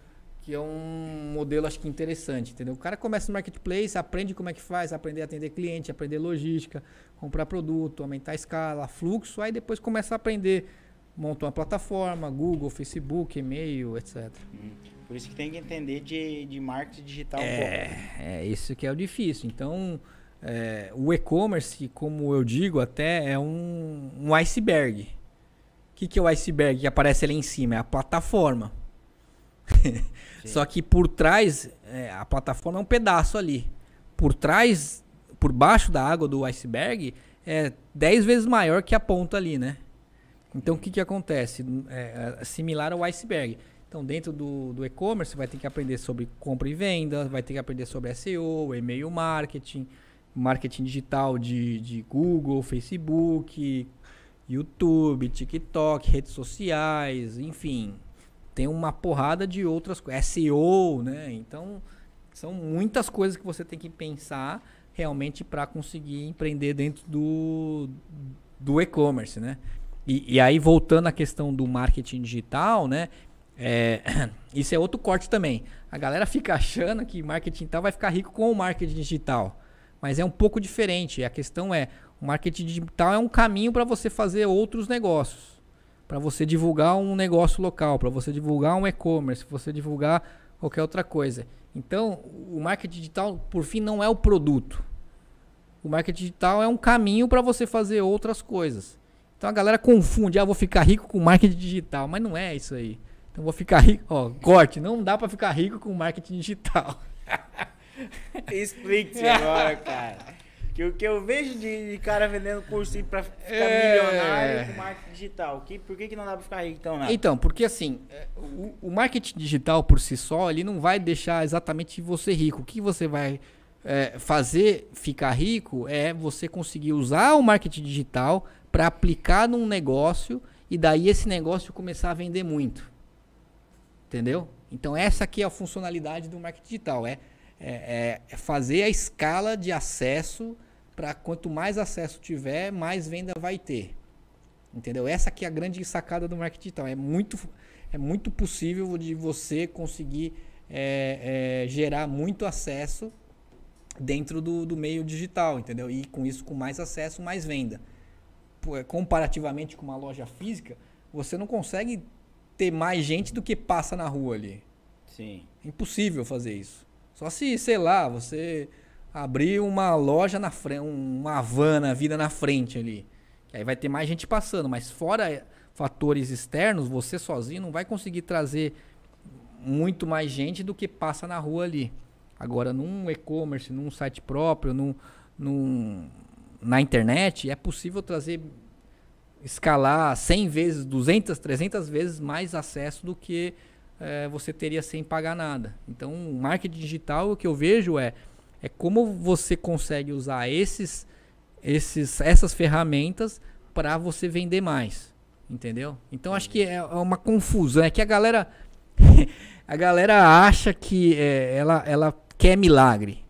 que é um modelo acho que interessante, entendeu? O cara começa no marketplace, aprende como é que faz, aprender a atender cliente, aprender logística, comprar produto, aumentar a escala, fluxo, aí depois começa a aprender monta uma plataforma, Google, Facebook, e-mail, etc. Hum. Por isso que tem que entender de, de marketing digital é, um pouco. Né? É, isso que é o difícil. Então, é, o e-commerce, como eu digo até, é um, um iceberg. O que, que é o iceberg que aparece ali em cima? É a plataforma. (laughs) Só que por trás, é, a plataforma é um pedaço ali. Por trás, por baixo da água do iceberg, é 10 vezes maior que a ponta ali, né? Então o que, que acontece? É, é similar ao iceberg. Então, dentro do, do e-commerce, vai ter que aprender sobre compra e venda, vai ter que aprender sobre SEO, e-mail marketing, marketing digital de, de Google, Facebook, YouTube, TikTok, redes sociais, enfim. Tem uma porrada de outras coisas. SEO, né? Então, são muitas coisas que você tem que pensar realmente para conseguir empreender dentro do, do e-commerce, né? E, e aí, voltando à questão do marketing digital, né? É, (clears throat) isso é outro corte também. A galera fica achando que marketing tal vai ficar rico com o marketing digital. Mas é um pouco diferente. A questão é, o marketing digital é um caminho para você fazer outros negócios. Para você divulgar um negócio local, para você divulgar um e-commerce, para você divulgar qualquer outra coisa. Então, o marketing digital, por fim, não é o produto. O marketing digital é um caminho para você fazer outras coisas. Então a galera confunde, ah, vou ficar rico com marketing digital, mas não é isso aí. Então vou ficar rico. Ó, corte, não dá para ficar rico com marketing digital. (laughs) Explique agora, cara. Que o que eu vejo de, de cara vendendo curso para ficar é... milionário com marketing digital. Que, por que, que não dá para ficar rico então, nada? Né? Então, porque assim, é, o, o, marketing digital por si só, ele não vai deixar exatamente você rico. O que você vai é, fazer ficar rico é você conseguir usar o marketing digital para aplicar num negócio e daí esse negócio começar a vender muito. Entendeu? Então essa aqui é a funcionalidade do marketing digital, é, é, é, é fazer a escala de acesso para quanto mais acesso tiver, mais venda vai ter. Entendeu? Essa aqui é a grande sacada do marketing digital. É muito, é muito possível de você conseguir é, é, gerar muito acesso dentro do, do meio digital, entendeu? E com isso, com mais acesso, mais venda. É, comparativamente com uma loja física, você não consegue ter mais gente do que passa na rua ali. Sim. É impossível fazer isso. Só se, sei lá, você abrir uma loja na frente, uma Havana vida na frente ali. Que aí vai ter mais gente passando, mas fora eh, fatores externos, você sozinho não vai conseguir trazer muito mais gente do que passa na rua ali. Agora, num e-commerce, num site próprio, num, num, na internet, é possível trazer escalar 100 vezes, 200, 300 vezes mais acesso do que é, você teria sem pagar nada. Então, o marketing digital, o que eu vejo é, é como você consegue usar esses, esses, essas ferramentas para você vender mais, entendeu? Então, acho que é, é uma confusão, é que a galera (laughs) a galera acha que é, ela, ela quer milagre.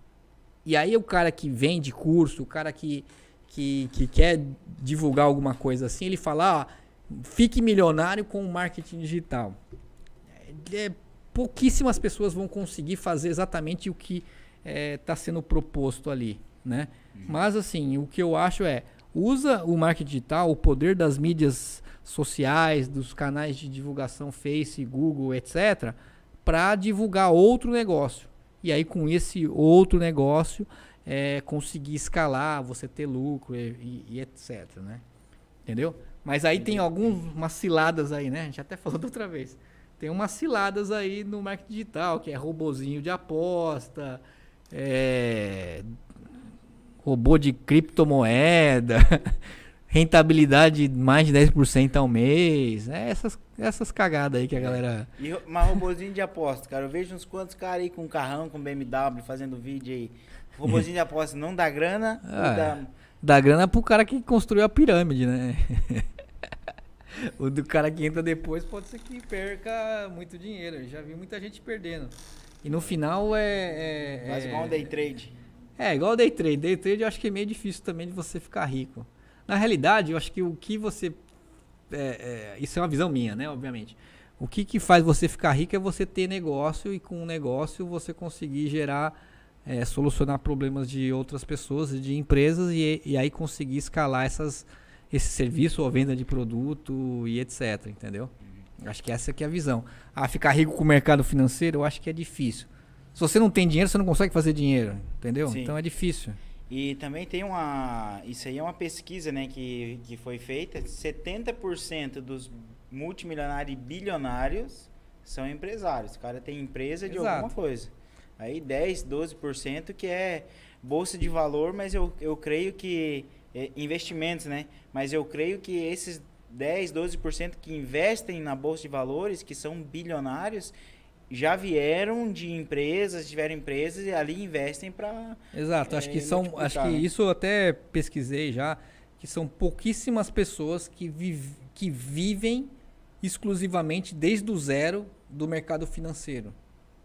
E aí o cara que vende curso, o cara que que, que quer divulgar alguma coisa assim, ele fala, ó, ah, fique milionário com o marketing digital. É, pouquíssimas pessoas vão conseguir fazer exatamente o que está é, tá sendo proposto ali, né? Uhum. Mas assim, o que eu acho é usa o marketing digital, o poder das mídias sociais, dos canais de divulgação Face, Google, etc, para divulgar outro negócio. E aí com esse outro negócio é, conseguir escalar, você ter lucro e, e, e etc, né? Entendeu? Mas aí Entendi. tem algumas ciladas aí, né? A gente até falou da outra vez. Tem umas ciladas aí no marketing digital, que é robozinho de aposta, é... robô de criptomoeda, (laughs) rentabilidade mais de 10% ao mês, né? essas, essas cagadas aí que a é. galera... E, mas robozinho de aposta, cara, eu vejo uns quantos caras aí com carrão, com BMW, fazendo vídeo aí o robôzinho de aposta não dá grana. Ah, dá... dá grana pro cara que construiu a pirâmide, né? (laughs) o do cara que entra depois pode ser que perca muito dinheiro. Eu já vi muita gente perdendo. E no final é. é, é igual um day trade. É, igual day trade. Day trade eu acho que é meio difícil também de você ficar rico. Na realidade, eu acho que o que você. É, é, isso é uma visão minha, né? Obviamente. O que, que faz você ficar rico é você ter negócio e com o negócio você conseguir gerar é, solucionar problemas de outras pessoas e de empresas e, e aí conseguir escalar essas, esse serviço ou venda de produto e etc, entendeu? Uhum. Acho que essa que é a visão. Ah, ficar rico com o mercado financeiro, eu acho que é difícil. Se você não tem dinheiro, você não consegue fazer dinheiro, entendeu? Sim. Então é difícil. E também tem uma. Isso aí é uma pesquisa né, que, que foi feita. 70% dos multimilionários e bilionários são empresários. O cara tem empresa de Exato. alguma coisa. Aí 10, 12% que é bolsa de valor, mas eu, eu creio que. É, investimentos, né? Mas eu creio que esses 10, 12% que investem na bolsa de valores, que são bilionários, já vieram de empresas, tiveram empresas e ali investem para Exato, é, acho que são, acho que isso eu até pesquisei já, que são pouquíssimas pessoas que, vive, que vivem exclusivamente desde o zero do mercado financeiro.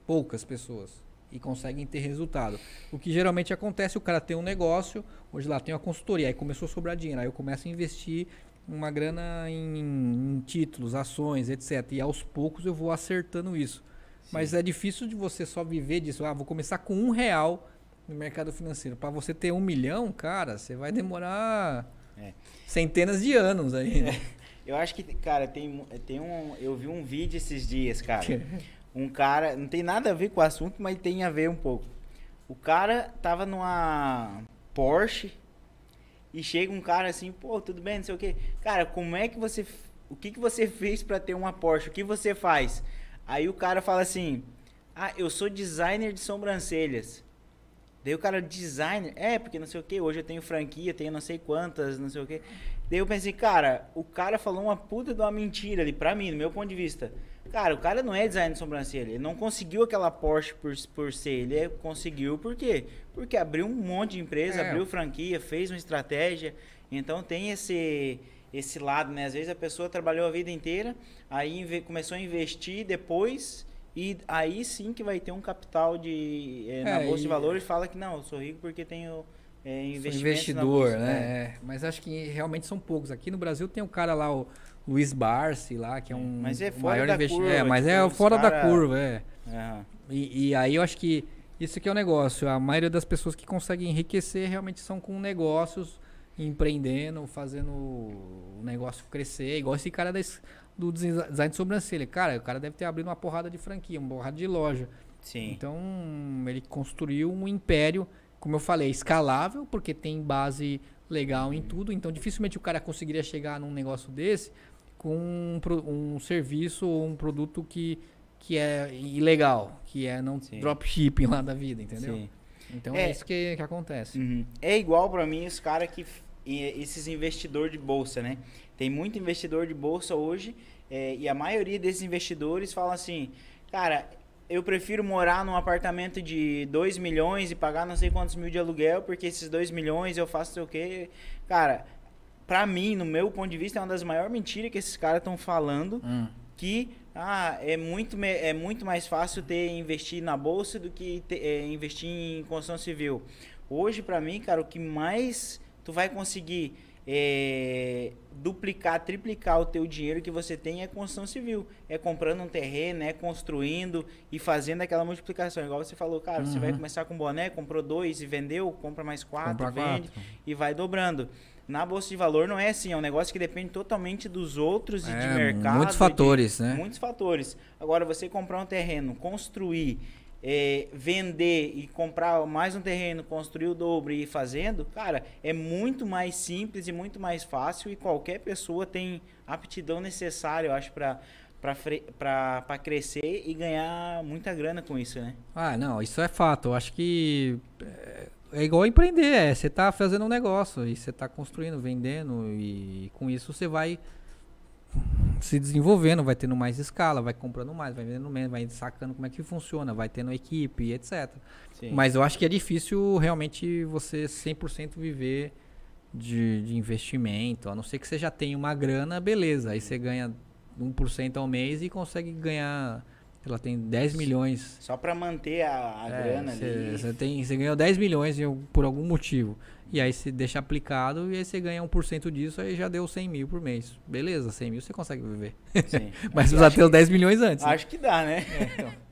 Poucas pessoas e conseguem ter resultado. O que geralmente acontece, o cara tem um negócio, hoje lá tem uma consultoria, aí começou a sobrar dinheiro, aí eu começo a investir uma grana em, em títulos, ações, etc. E aos poucos eu vou acertando isso. Sim. Mas é difícil de você só viver disso. Ah, vou começar com um real no mercado financeiro. Para você ter um milhão, cara, você vai demorar é. centenas de anos aí. Né? É. (laughs) Eu acho que, cara, tem, tem um. Eu vi um vídeo esses dias, cara. (laughs) Um cara, não tem nada a ver com o assunto, mas tem a ver um pouco. O cara tava numa Porsche e chega um cara assim, pô, tudo bem, não sei o quê. Cara, como é que você o que que você fez para ter uma Porsche? O que você faz? Aí o cara fala assim: "Ah, eu sou designer de sobrancelhas". Daí o cara, designer, é, porque não sei o que, hoje eu tenho franquia, tenho não sei quantas, não sei o que. Daí eu pensei, cara, o cara falou uma puta de uma mentira ali, pra mim, do meu ponto de vista. Cara, o cara não é designer de sobrancelha. Ele não conseguiu aquela Porsche por, por ser. Ele é, conseguiu por quê? Porque abriu um monte de empresa, é. abriu franquia, fez uma estratégia. Então tem esse esse lado, né? Às vezes a pessoa trabalhou a vida inteira, aí começou a investir depois e aí sim que vai ter um capital de é, na é, bolsa de valores e fala que não, eu sou rico porque tenho eh, né? é, investidor, bolsa, né? né? Mas acho que realmente são poucos. Aqui no Brasil tem um cara lá o Luiz Barsi lá, que é um mas é fora maior investidor. é, mas tipo, é fora cara... da curva, é. é. E, e, aí eu acho que isso que é o negócio. A maioria das pessoas que conseguem enriquecer realmente são com negócios, empreendendo, fazendo o negócio crescer. Igual esse cara do design de sobrancelha. Cara, o cara deve ter abrido uma porrada de franquia, uma porrada de loja. Sim. Então, ele construiu um império, como eu falei, escalável, porque tem base legal em uhum. tudo. Então, dificilmente o cara conseguiria chegar num negócio desse com um, um serviço ou um produto que, que é ilegal, que é não Sim. dropshipping lá da vida, entendeu? Sim. Então é, é, isso que, que acontece. Uhum. É igual para mim os caras que. esses investidores de bolsa, né? Tem muito investidor de bolsa hoje é, e a maioria desses investidores fala assim: cara, eu prefiro morar num apartamento de 2 milhões e pagar não sei quantos mil de aluguel, porque esses 2 milhões eu faço sei o quê. Cara, para mim, no meu ponto de vista, é uma das maiores mentiras que esses caras estão falando. Hum. Que ah, é, muito, é muito mais fácil ter investir na bolsa do que ter, é, investir em construção civil. Hoje, para mim, cara, o que mais tu vai conseguir é, duplicar, triplicar o teu dinheiro que você tem é construção civil. É comprando um terreno, é construindo e fazendo aquela multiplicação. Igual você falou, cara, uhum. você vai uhum. começar com boné, comprou dois e vendeu, compra mais quatro, compra vende quatro. e vai dobrando na bolsa de valor não é assim, é um negócio que depende totalmente dos outros e é, de mercado. Muitos fatores, de, né? Muitos fatores. Agora, você comprar um terreno, construir, é, vender e comprar mais um terreno, construir o dobro e ir fazendo, cara, é muito mais simples e muito mais fácil e qualquer pessoa tem aptidão necessária, eu acho, para para crescer e ganhar muita grana com isso, né? Ah, não, isso é fato. Eu acho que é, é igual empreender, é, você está fazendo um negócio e você está construindo, vendendo e com isso você vai se desenvolvendo, vai tendo mais escala, vai comprando mais, vai vendendo menos, vai sacando como é que funciona, vai tendo equipe, etc. Sim. Mas eu acho que é difícil realmente você 100% viver de, de, investimento, a não ser que você já tenha uma grana, beleza, aí você ganha 1% ao mês e consegue ganhar ela tem 10 milhões. Só para manter a, a é, grana cê, ali. Você, tem, você ganhou 10 milhões por algum motivo. E aí você deixa aplicado e aí você ganha 1% disso, aí já deu 100 mil por mês. Beleza, 100 mil você consegue viver. Sim. (laughs) Mas precisa ter os 10 milhões antes. Né? Acho né? que dá, né? É, então.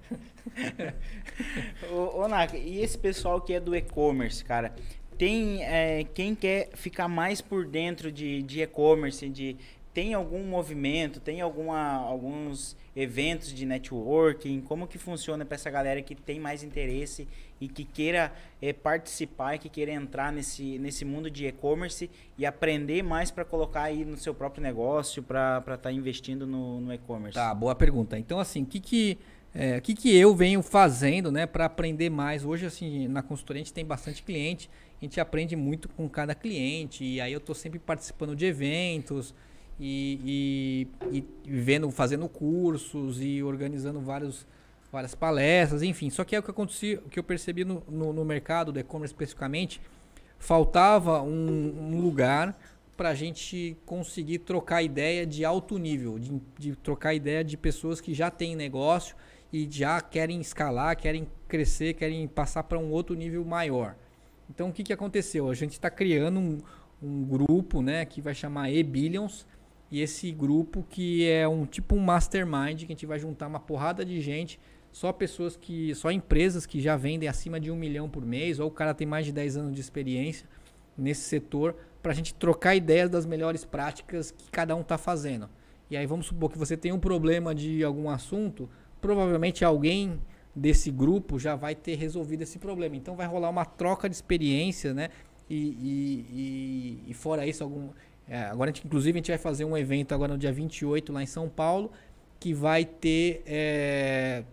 (laughs) ô, ô Naka, e esse pessoal que é do e-commerce, cara? Tem, é, quem quer ficar mais por dentro de e-commerce, de, tem algum movimento, tem alguma, alguns eventos de networking? Como que funciona para essa galera que tem mais interesse e que queira é, participar, que queira entrar nesse, nesse mundo de e-commerce e aprender mais para colocar aí no seu próprio negócio, para estar tá investindo no, no e-commerce? Tá, boa pergunta. Então, assim, o que que... É, eh, o que, que eu venho fazendo né, para aprender mais? Hoje, assim, na consultoria a gente tem bastante cliente, a gente aprende muito com cada cliente, e aí eu estou sempre participando de eventos, e, e, e vendo, fazendo cursos e organizando vários, várias palestras, enfim. Só que é o que acontecia, o que eu percebi no, no, no mercado do e-commerce especificamente, faltava um, um lugar para a gente conseguir trocar ideia de alto nível, de, de trocar ideia de pessoas que já têm negócio e já querem escalar, querem crescer, querem passar para um outro nível maior. Então o que, que aconteceu? A gente está criando um, um grupo né, que vai chamar E-Billions, e esse grupo que é um tipo um mastermind que a gente vai juntar uma porrada de gente, só pessoas que, só empresas que já vendem acima de um milhão por mês ou o cara tem mais de 10 anos de experiência nesse setor para a gente trocar ideias das melhores práticas que cada um está fazendo. E aí vamos supor que você tem um problema de algum assunto, provavelmente alguém desse grupo já vai ter resolvido esse problema. Então vai rolar uma troca de experiência, né? E, e, e, e fora isso, algum, é, agora, a gente, inclusive, a gente vai fazer um evento agora no dia 28 lá em São Paulo, que vai ter é,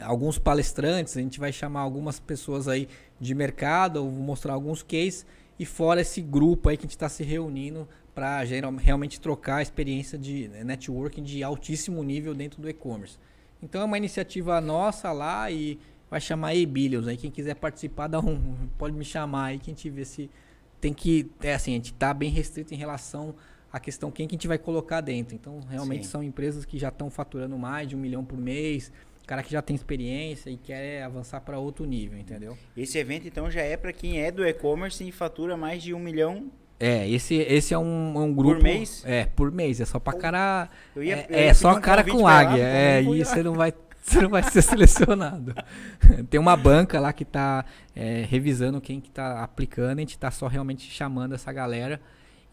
alguns palestrantes, a gente vai chamar algumas pessoas aí de mercado, vou mostrar alguns cases, e fora esse grupo aí que a gente está se reunindo para realmente trocar a experiência de né, networking de altíssimo nível dentro do e-commerce. Então é uma iniciativa nossa lá e vai chamar Ebilios aí. Quem quiser participar, dá um, pode me chamar aí que a gente vê se tem que. É assim, a gente está bem restrito em relação à questão quem que a gente vai colocar dentro. Então, realmente Sim. são empresas que já estão faturando mais de um milhão por mês, cara que já tem experiência e quer avançar para outro nível, entendeu? Esse evento, então, já é para quem é do e-commerce e fatura mais de um milhão é, esse, esse é um, é um grupo. Por mês? É, por mês. É só pra cara. Ia, é, é só cara com águia. Lá, é, e você não vai (laughs) você não vai ser selecionado. (laughs) Tem uma banca lá que está é, revisando quem que está aplicando, a gente está só realmente chamando essa galera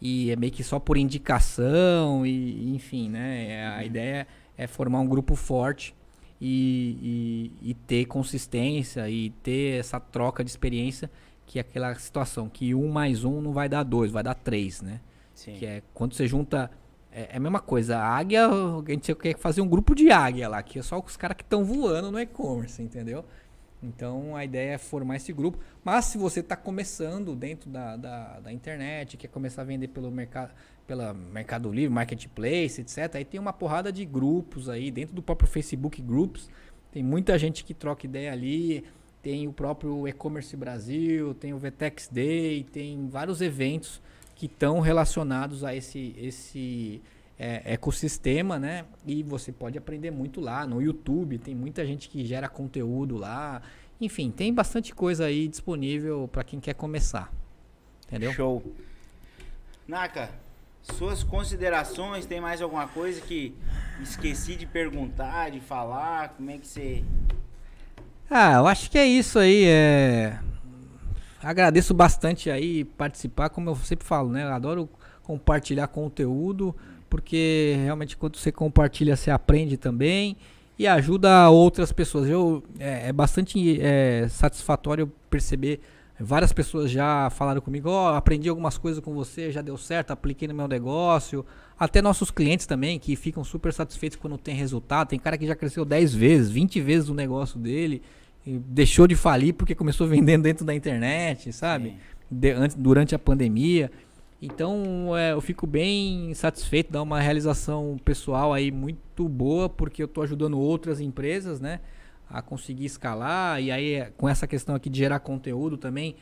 e é meio que só por indicação e enfim, né? É, a uhum. ideia é formar um grupo forte e, e, e ter consistência e ter essa troca de experiência que é aquela situação que um mais um não vai dar dois, vai dar três, né? Sim. Que é quando você junta é, é a mesma coisa. A águia, a gente quer fazer um grupo de águia lá, que é só os caras que estão voando no e-commerce, entendeu? Então a ideia é formar esse grupo. Mas se você está começando dentro da, da, da, internet, quer começar a vender pelo mercado, pela Mercado Livre, Marketplace, etc., aí tem uma porrada de grupos aí, dentro do próprio Facebook Groups. Tem muita gente que troca ideia ali. Tem o próprio E-Commerce Brasil, tem o Vtex Day, tem vários eventos que estão relacionados a esse, esse é, ecossistema, né? E você pode aprender muito lá no YouTube, tem muita gente que gera conteúdo lá. Enfim, tem bastante coisa aí disponível para quem quer começar. Entendeu? Show. Naka, suas considerações, tem mais alguma coisa que esqueci de perguntar, de falar? Como é que você. Ah, eu acho que é isso aí. É agradeço bastante aí participar, como eu sempre falo, né? Eu adoro compartilhar conteúdo, porque realmente quando você compartilha, você aprende também e ajuda outras pessoas. Eu, é, é bastante é, satisfatório perceber várias pessoas já falaram comigo, ó, oh, aprendi algumas coisas com você, já deu certo, apliquei no meu negócio. Até nossos clientes também, que ficam super satisfeitos quando tem resultado. Tem cara que já cresceu 10 vezes, 20 vezes o negócio dele deixou de falir porque começou (laughs) vendendo dentro da internet, sabe? De, antes, durante a pandemia. Então é, eu fico bem satisfeito, dá uma realização pessoal aí muito boa, porque eu estou ajudando outras empresas, né? A conseguir escalar. E aí, é, com essa questão aqui de gerar conteúdo também,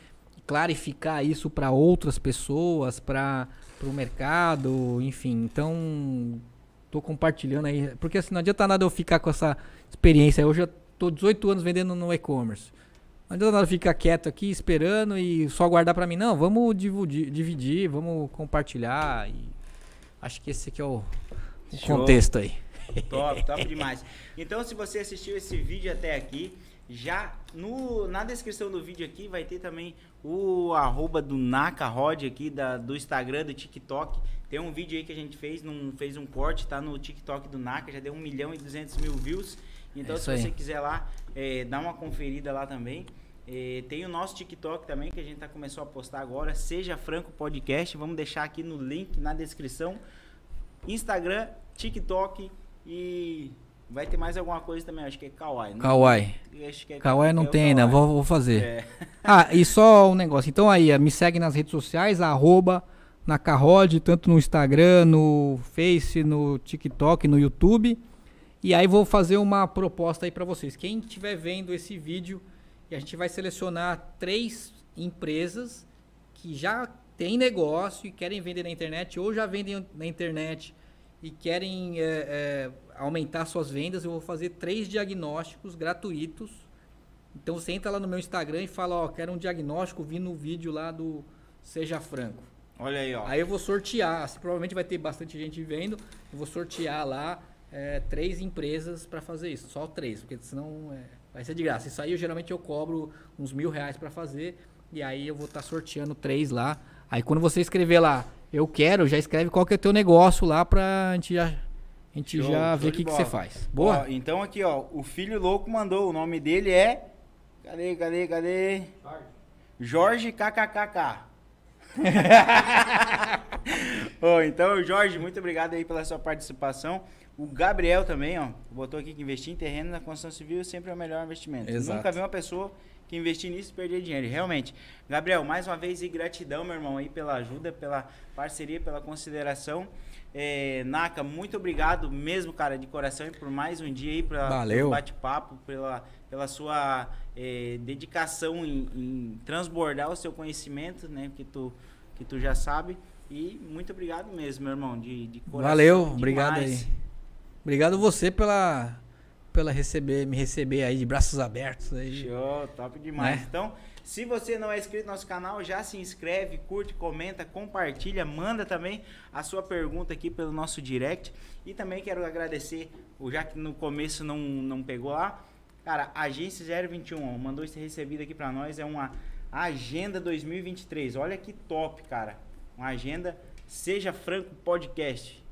clarificar isso para outras pessoas, para o mercado, enfim. Então, estou compartilhando aí. Porque assim, não adianta nada eu ficar com essa experiência. Eu já estou 18 anos vendendo no e-commerce. Não adianta nada ficar quieto aqui esperando e só guardar para mim. Não, vamos dividir, dividir, vamos compartilhar. E acho que esse aqui é o, o contexto aí. (laughs) Top, top (laughs) demais. Então, se você assistiu esse vídeo até aqui, já no, na descrição do vídeo aqui vai ter também o arroba do Nakarod aqui da, do Instagram, do TikTok. Tem um vídeo aí que a gente fez, num, fez um corte, tá no TikTok do NACA, já deu 1 milhão e 200 mil views. Então, é se você aí. quiser lá, é, dá uma conferida lá também. É, tem o nosso TikTok também, que a gente tá, começou a postar agora, Seja Franco Podcast. Vamos deixar aqui no link, na descrição. Instagram, TikTok e Vai ter mais alguma coisa também, acho que é Kawaii. Né? Kawaii. é kawaii é não é tem né? ainda, vou, vou fazer. É. Ah, e só um negócio. Então aí, me segue nas redes sociais, arroba na Carrode, tanto no Instagram, no Face, no TikTok, no YouTube. E aí vou fazer uma proposta aí para vocês. Quem estiver vendo esse vídeo, a gente vai selecionar três empresas que já têm negócio e querem vender na internet ou já vendem na internet e querem é, é, aumentar suas vendas. Eu vou fazer três diagnósticos gratuitos. Então você entra lá no meu Instagram e fala, ó, quero um diagnóstico, vi no vídeo lá do Seja Franco. Olha aí, ó. Aí eu vou sortear, assim, provavelmente vai ter bastante gente vendo, eu vou sortear lá é, três empresas para fazer isso, só três, porque senão é, vai ser de graça. Isso aí eu, geralmente eu cobro uns mil reais para fazer, e aí eu vou estar tá sorteando três lá. Aí quando você escrever lá, eu quero, já escreve qual que é o teu negócio lá pra gente já, a gente show, já ver o que, que você faz. Boa? Ó, então aqui, ó, o filho louco mandou, o nome dele é... Cadê, cadê, cadê? Jorge KKKK oh, (laughs) então, Jorge, muito obrigado aí pela sua participação. O Gabriel também, ó, botou aqui que investir em terreno na construção civil sempre é o melhor investimento. Exato. Nunca vi uma pessoa que investir nisso e perder dinheiro, realmente. Gabriel, mais uma vez, e gratidão, meu irmão, aí pela ajuda, pela parceria, pela consideração. É, Naka, muito obrigado mesmo, cara, de coração, e por mais um dia aí, pra, Valeu. pelo bate-papo, pela, pela sua é, dedicação em, em, transbordar o seu conhecimento, né? Que tu, que tu já sabe. E muito obrigado mesmo, meu irmão, de, de coração. Valeu, demais. obrigado aí. Obrigado você pela pela receber, me receber aí de braços abertos aí. Show, top né? demais. Né? Então, se você não é inscrito no nosso canal, já se inscreve, curte, comenta, compartilha, manda também a sua pergunta aqui pelo nosso direct. E também quero agradecer, já que no começo não, não pegou lá, Cara, agência 021 mandou esse recebido aqui para nós. É uma agenda 2023. Olha que top, cara. Uma agenda Seja Franco Podcast.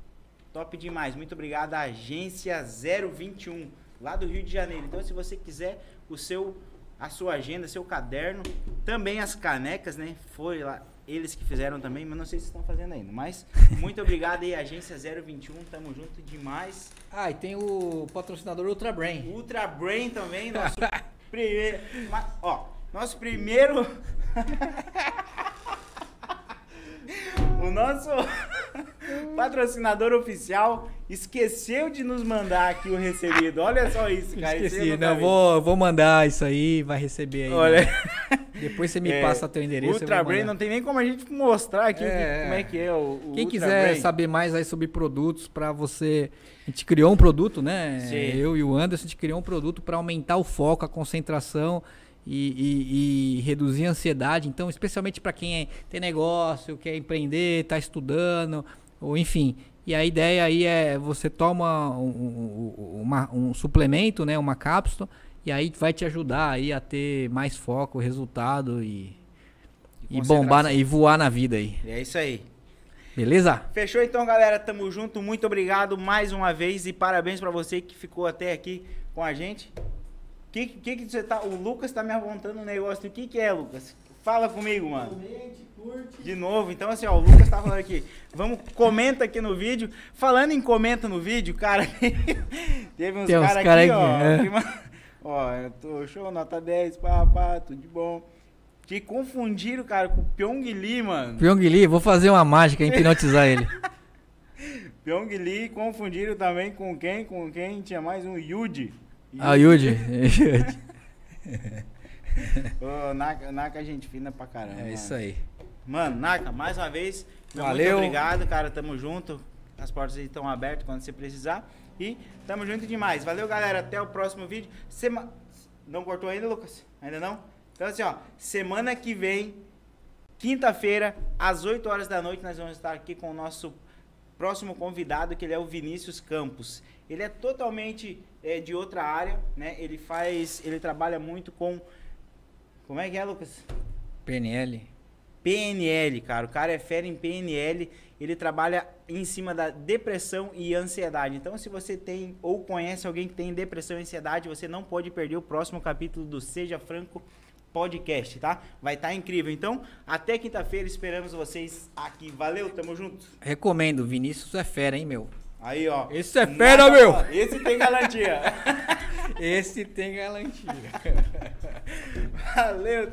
Top demais. Muito obrigado, agência 021, lá do Rio de Janeiro. Então, se você quiser o seu a sua agenda, seu caderno, também as canecas, né? Foi lá, eles que fizeram também, mas não sei se estão fazendo ainda. Mas (laughs) muito obrigado aí, Agência 021, tamo junto demais. Ah, e tem o patrocinador Ultra Brain. Ultra Brain também, nosso (laughs) primeiro. Mas, ó, nosso primeiro. (laughs) o nosso patrocinador oficial esqueceu de nos mandar aqui o recebido. Olha só isso, cara. Esqueci, não, vou, vou mandar isso aí, vai receber aí. Olha. Né? Depois você me é, passa teu endereço. Ultra Brain não tem nem como a gente mostrar aqui é, como é que é o, o Quem Ultra quiser Brain. saber mais aí sobre produtos para você, a gente criou um produto, né? Sim. Eu e o Anderson a gente criou um produto para aumentar o foco, a concentração. E, e, e, reduzir a ansiedade. Então, especialmente para quem é, tem negócio, quer empreender, está estudando, ou enfim. E a ideia aí é você toma um, um, uma, um suplemento, né, uma cápsula, e aí vai te ajudar aí a ter mais foco, resultado e, e, e bombar e voar na vida aí. É isso aí. Beleza? Fechou então, galera. Tamo junto. Muito obrigado mais uma vez e parabéns para você que ficou até aqui com a gente. Que, que que você tá? O Lucas tá me apontando um negócio. O que que é, Lucas? Fala comigo, mano. Comente, curte. De novo. Então assim, ó, o Lucas tá falando aqui. Vamos comenta aqui no vídeo. Falando em comenta no vídeo, cara, (laughs) teve uns caras cara aqui, aqui, ó. É. Que, Ó, eu tô show, nota 10, pá, pá, tudo de bom. Te confundiram, cara, com o Pyong Lee, mano. Pyong Lee, vou fazer uma mágica, (laughs) hipnotizar ele. Pyong Lee confundiram também com quem? Com quem? Tinha mais um Yuji. Ah, Yuji. (laughs) Ô, Naka, Naka, gente fina pra caramba. É isso aí. Mano, Naka, mais uma vez, Valeu. muito obrigado, cara. Tamo junto. As portas estão abertas quando você precisar. E tamo junto demais. Valeu, galera. Até o próximo vídeo. Sema... Não cortou ainda, Lucas? Ainda não? Então, assim, ó. Semana que vem, quinta-feira, às 8 horas da noite, nós vamos estar aqui com o nosso próximo convidado, que ele é o Vinícius Campos. Ele é totalmente é, de outra área, né? Ele faz... Ele trabalha muito com... Como é que é, Lucas? PNL. PNL, cara. O cara é fera em PNL ele trabalha em cima da depressão e ansiedade. Então, se você tem ou conhece alguém que tem depressão e ansiedade, você não pode perder o próximo capítulo do Seja Franco Podcast, tá? Vai estar tá incrível. Então, até quinta-feira esperamos vocês aqui. Valeu, tamo junto. Recomendo, Vinícius é fera, hein, meu? Aí, ó. Esse é fera, Nada, meu! Esse tem garantia. (laughs) (laughs) esse tem garantia. Valeu, tamo